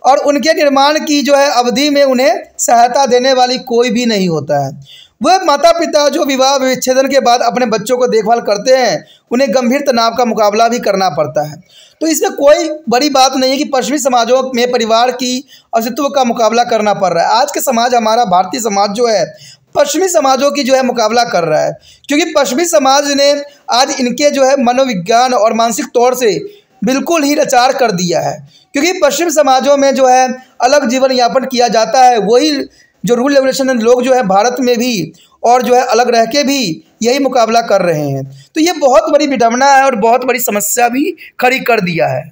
और उनके निर्माण की जो है अवधि में उन्हें सहायता देने वाली कोई भी नहीं होता है वह माता पिता जो विवाह विच्छेदन के बाद अपने बच्चों को देखभाल करते हैं उन्हें गंभीर तनाव का मुकाबला भी करना पड़ता है तो इसमें कोई बड़ी बात नहीं है कि पश्चिमी समाजों में परिवार की अस्तित्व का मुकाबला करना पड़ रहा है आज का समाज हमारा भारतीय समाज जो है पश्चिमी समाजों की जो है मुकाबला कर रहा है क्योंकि पश्चिमी समाज ने आज इनके जो है मनोविज्ञान और मानसिक तौर से बिल्कुल ही रचार कर दिया है क्योंकि पश्चिम समाजों में जो है अलग जीवन यापन किया जाता है वही जो रूल रेगुलेशन लोग जो है भारत में भी और जो है अलग रह के भी यही मुकाबला कर रहे हैं तो ये बहुत बड़ी विडम्बना है और बहुत बड़ी समस्या भी खड़ी कर दिया है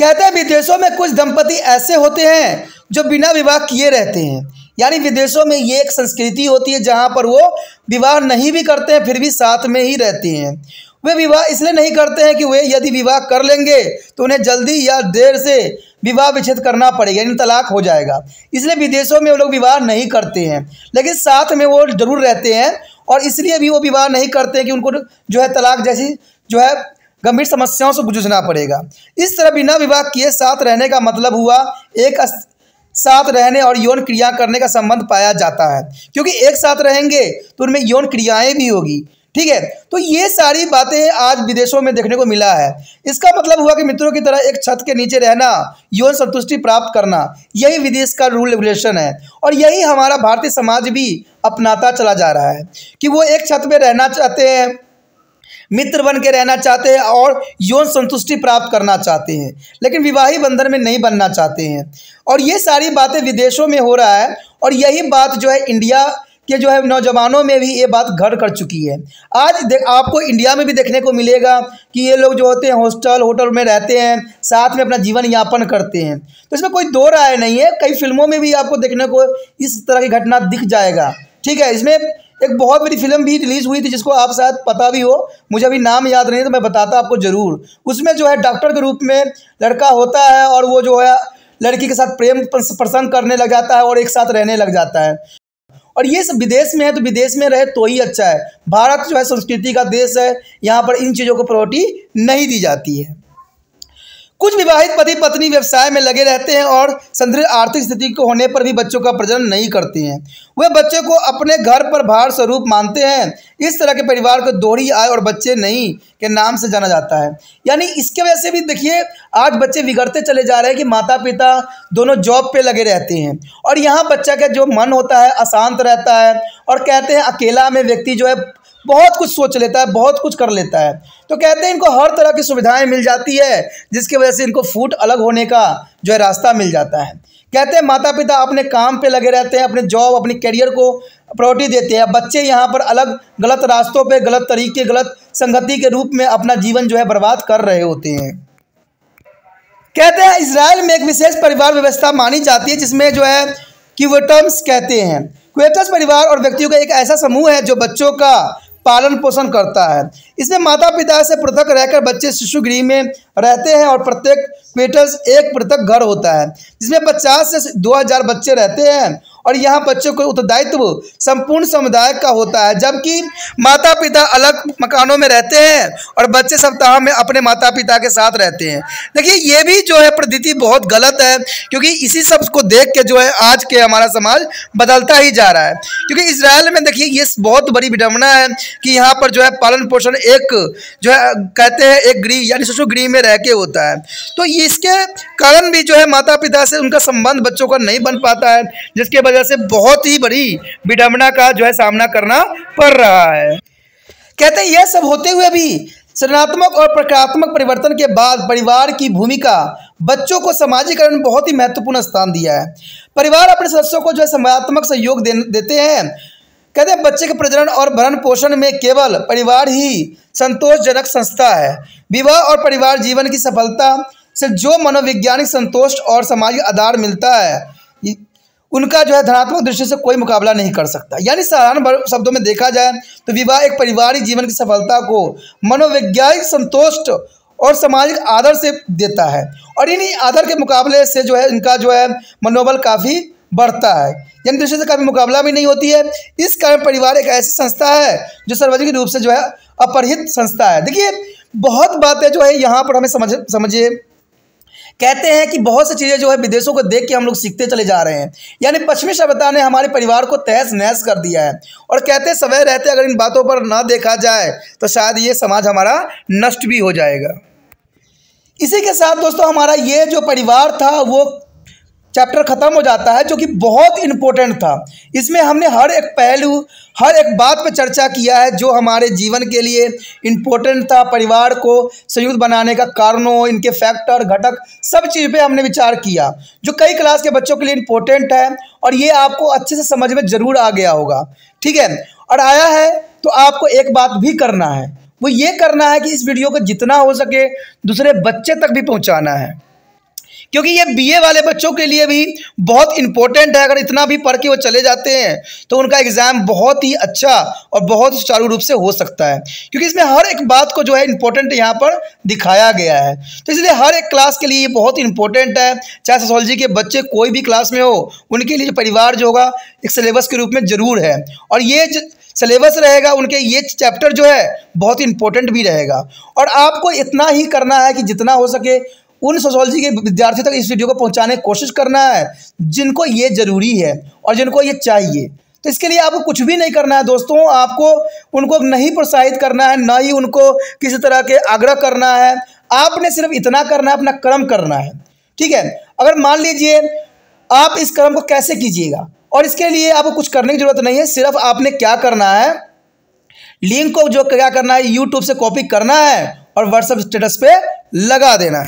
कहते हैं विदेशों में कुछ दंपति ऐसे होते हैं जो बिना विवाह किए रहते हैं यानी विदेशों में ये एक संस्कृति होती है जहाँ पर वो विवाह नहीं भी करते हैं फिर भी साथ में ही रहते हैं वे विवाह इसलिए नहीं करते हैं कि वे यदि विवाह कर लेंगे तो उन्हें जल्दी या देर से विवाह विच्छेद करना पड़ेगा यानी तलाक हो जाएगा इसलिए विदेशों में वो लोग विवाह नहीं करते हैं लेकिन साथ में वो जरूर रहते हैं और इसलिए भी वो विवाह नहीं करते हैं कि उनको जो है तलाक जैसी जो है गंभीर समस्याओं से गुजरना पड़ेगा इस तरह बिना विवाह किए साथ रहने का मतलब हुआ एक साथ रहने और यौन क्रिया करने का संबंध पाया जाता है क्योंकि एक साथ रहेंगे तो उनमें यौन क्रियाएं भी होगी ठीक है तो ये सारी बातें आज विदेशों में देखने को मिला है इसका मतलब हुआ कि मित्रों की तरह एक छत के नीचे रहना यौन संतुष्टि प्राप्त करना यही विदेश का रूल रेगुलेशन है और यही हमारा भारतीय समाज भी अपनाता चला जा रहा है कि वो एक छत में रहना चाहते हैं मित्र बन के रहना चाहते हैं और यौन संतुष्टि प्राप्त करना चाहते हैं लेकिन विवाही बंधन में नहीं बनना चाहते हैं और ये सारी बातें विदेशों में हो रहा है और यही बात जो है इंडिया कि जो है नौजवानों में भी ये बात घर कर चुकी है आज आपको इंडिया में भी देखने को मिलेगा कि ये लोग जो होते हैं हॉस्टल होटल में रहते हैं साथ में अपना जीवन यापन करते हैं तो इसमें कोई दो राय नहीं है कई फिल्मों में भी आपको देखने को इस तरह की घटना दिख जाएगा ठीक है इसमें एक बहुत बड़ी फिल्म भी रिलीज़ हुई थी जिसको आप शायद पता भी हो मुझे अभी नाम याद नहीं तो मैं बताता आपको ज़रूर उसमें जो है डॉक्टर के रूप में लड़का होता है और वो जो है लड़की के साथ प्रेम प्रसंग करने लग जाता है और एक साथ रहने लग जाता है और ये सब विदेश में है तो विदेश में रहे तो ही अच्छा है भारत जो है संस्कृति का देश है यहाँ पर इन चीज़ों को प्रायोरिटी नहीं दी जाती है कुछ विवाहित पति पत्नी व्यवसाय में लगे रहते हैं और संदिग्ध आर्थिक स्थिति को होने पर भी बच्चों का प्रजनन नहीं करते हैं वे बच्चे को अपने घर पर भार स्वरूप मानते हैं इस तरह के परिवार को दोहरी आय और बच्चे नहीं के नाम से जाना जाता है यानी इसके वजह से भी देखिए आज बच्चे बिगड़ते चले जा रहे हैं कि माता पिता दोनों जॉब पे लगे रहते हैं और यहाँ बच्चा का जो मन होता है अशांत रहता है और कहते हैं अकेला में व्यक्ति जो है बहुत कुछ सोच लेता है बहुत कुछ कर लेता है तो कहते हैं इनको हर तरह की सुविधाएं मिल जाती है जिसकी वजह से इनको फूट अलग होने का जो है रास्ता मिल जाता है कहते हैं माता पिता अपने काम पे लगे रहते हैं अपने जॉब अपने करियर को प्रायोरिटी देते हैं बच्चे यहाँ पर अलग गलत रास्तों पे गलत तरीके गलत संगति के रूप में अपना जीवन जो है बर्बाद कर रहे होते हैं कहते हैं इसराइल में एक विशेष परिवार व्यवस्था मानी जाती है जिसमें जो है क्यूवेटम्स कहते हैं क्वेटस परिवार और व्यक्तियों का एक ऐसा समूह है जो बच्चों का पालन पोषण करता है इसमें माता पिता से पृथक रहकर बच्चे शिशु गृह में रहते हैं और प्रत्येक पेटर्स एक पृथक घर होता है जिसमें पचास से दो हज़ार बच्चे रहते हैं और यहाँ बच्चों को उत्तरदायित्व संपूर्ण समुदाय का होता है जबकि माता पिता अलग मकानों में रहते हैं और बच्चे सप्ताह में अपने माता पिता के साथ रहते हैं देखिए ये भी जो है प्रदिति बहुत गलत है क्योंकि इसी सब को देख के जो है आज के हमारा समाज बदलता ही जा रहा है क्योंकि इसराइल में देखिए ये बहुत बड़ी विडम्बना है कि यहाँ पर जो है पालन पोषण एक जो है कहते हैं एक गृह यानी शिशु गृह में रह के होता है तो इसके कारण भी जो है माता पिता से उनका संबंध बच्चों का नहीं बन पाता है जिसके वजह वजह से बहुत ही बड़ी विडम्बना का जो है सामना करना पड़ रहा है कहते हैं यह सब होते हुए भी सृजनात्मक और प्रकारात्मक परिवर्तन के बाद परिवार की भूमिका बच्चों को सामाजिकरण में बहुत ही महत्वपूर्ण स्थान दिया है परिवार अपने सदस्यों को जो है समात्मक सहयोग दे, देते हैं कहते हैं बच्चे के प्रजनन और भरण पोषण में केवल परिवार ही संतोषजनक संस्था है विवाह और परिवार जीवन की सफलता से जो मनोवैज्ञानिक संतोष और सामाजिक आधार मिलता है उनका जो है धनात्मक दृष्टि से कोई मुकाबला नहीं कर सकता यानी साधारण शब्दों में देखा जाए तो विवाह एक पारिवारिक जीवन की सफलता को मनोवैज्ञानिक संतोष और सामाजिक आदर से देता है और इन्हीं आदर के मुकाबले से जो है इनका जो है मनोबल काफ़ी बढ़ता है यानी दृष्टि से काफ़ी मुकाबला भी नहीं होती है इस कारण परिवार एक ऐसी संस्था है जो सार्वजनिक रूप से जो है अपरहित संस्था है देखिए बहुत बातें जो है यहाँ पर हमें समझ समझिए कहते हैं कि बहुत सी चीज़ें जो है विदेशों को देख के हम लोग सीखते चले जा रहे हैं यानी पश्चिमी सभ्यता ने हमारे परिवार को तहस नहस कर दिया है और कहते समय रहते अगर इन बातों पर ना देखा जाए तो शायद ये समाज हमारा नष्ट भी हो जाएगा इसी के साथ दोस्तों हमारा ये जो परिवार था वो चैप्टर ख़त्म हो जाता है जो कि बहुत इम्पोर्टेंट था इसमें हमने हर एक पहलू हर एक बात पर चर्चा किया है जो हमारे जीवन के लिए इम्पोर्टेंट था परिवार को संयुक्त बनाने का कारणों इनके फैक्टर घटक सब चीज़ पे हमने विचार किया जो कई क्लास के बच्चों के लिए इम्पोर्टेंट है और ये आपको अच्छे से समझ में ज़रूर आ गया होगा ठीक है और आया है तो आपको एक बात भी करना है वो ये करना है कि इस वीडियो को जितना हो सके दूसरे बच्चे तक भी पहुँचाना है क्योंकि ये बीए वाले बच्चों के लिए भी बहुत इंपॉर्टेंट है अगर इतना भी पढ़ के वो चले जाते हैं तो उनका एग्ज़ाम बहुत ही अच्छा और बहुत सुचारू रूप से हो सकता है क्योंकि इसमें हर एक बात को जो है इंपॉर्टेंट यहाँ पर दिखाया गया है तो इसलिए हर एक क्लास के लिए ये बहुत इंपॉर्टेंट है चाहे सोशोलॉजी के बच्चे कोई भी क्लास में हो उनके लिए परिवार जो होगा एक सिलेबस के रूप में ज़रूर है और ये सिलेबस रहेगा उनके ये चैप्टर जो है बहुत इंपॉर्टेंट भी रहेगा और आपको इतना ही करना है कि जितना हो सके उन सोशोलॉजी के विद्यार्थियों तक इस वीडियो को पहुंचाने की कोशिश करना है जिनको ये ज़रूरी है और जिनको ये चाहिए तो इसके लिए आपको कुछ भी नहीं करना है दोस्तों आपको उनको नहीं प्रोत्साहित करना है ना ही उनको किसी तरह के आग्रह करना है आपने सिर्फ इतना करना है अपना कर्म करना है ठीक है अगर मान लीजिए आप इस कर्म को कैसे कीजिएगा और इसके लिए आपको कुछ करने की ज़रूरत नहीं है सिर्फ आपने क्या करना है लिंक को जो क्या करना है यूट्यूब से कॉपी करना है और व्हाट्सएप स्टेटस पे लगा देना है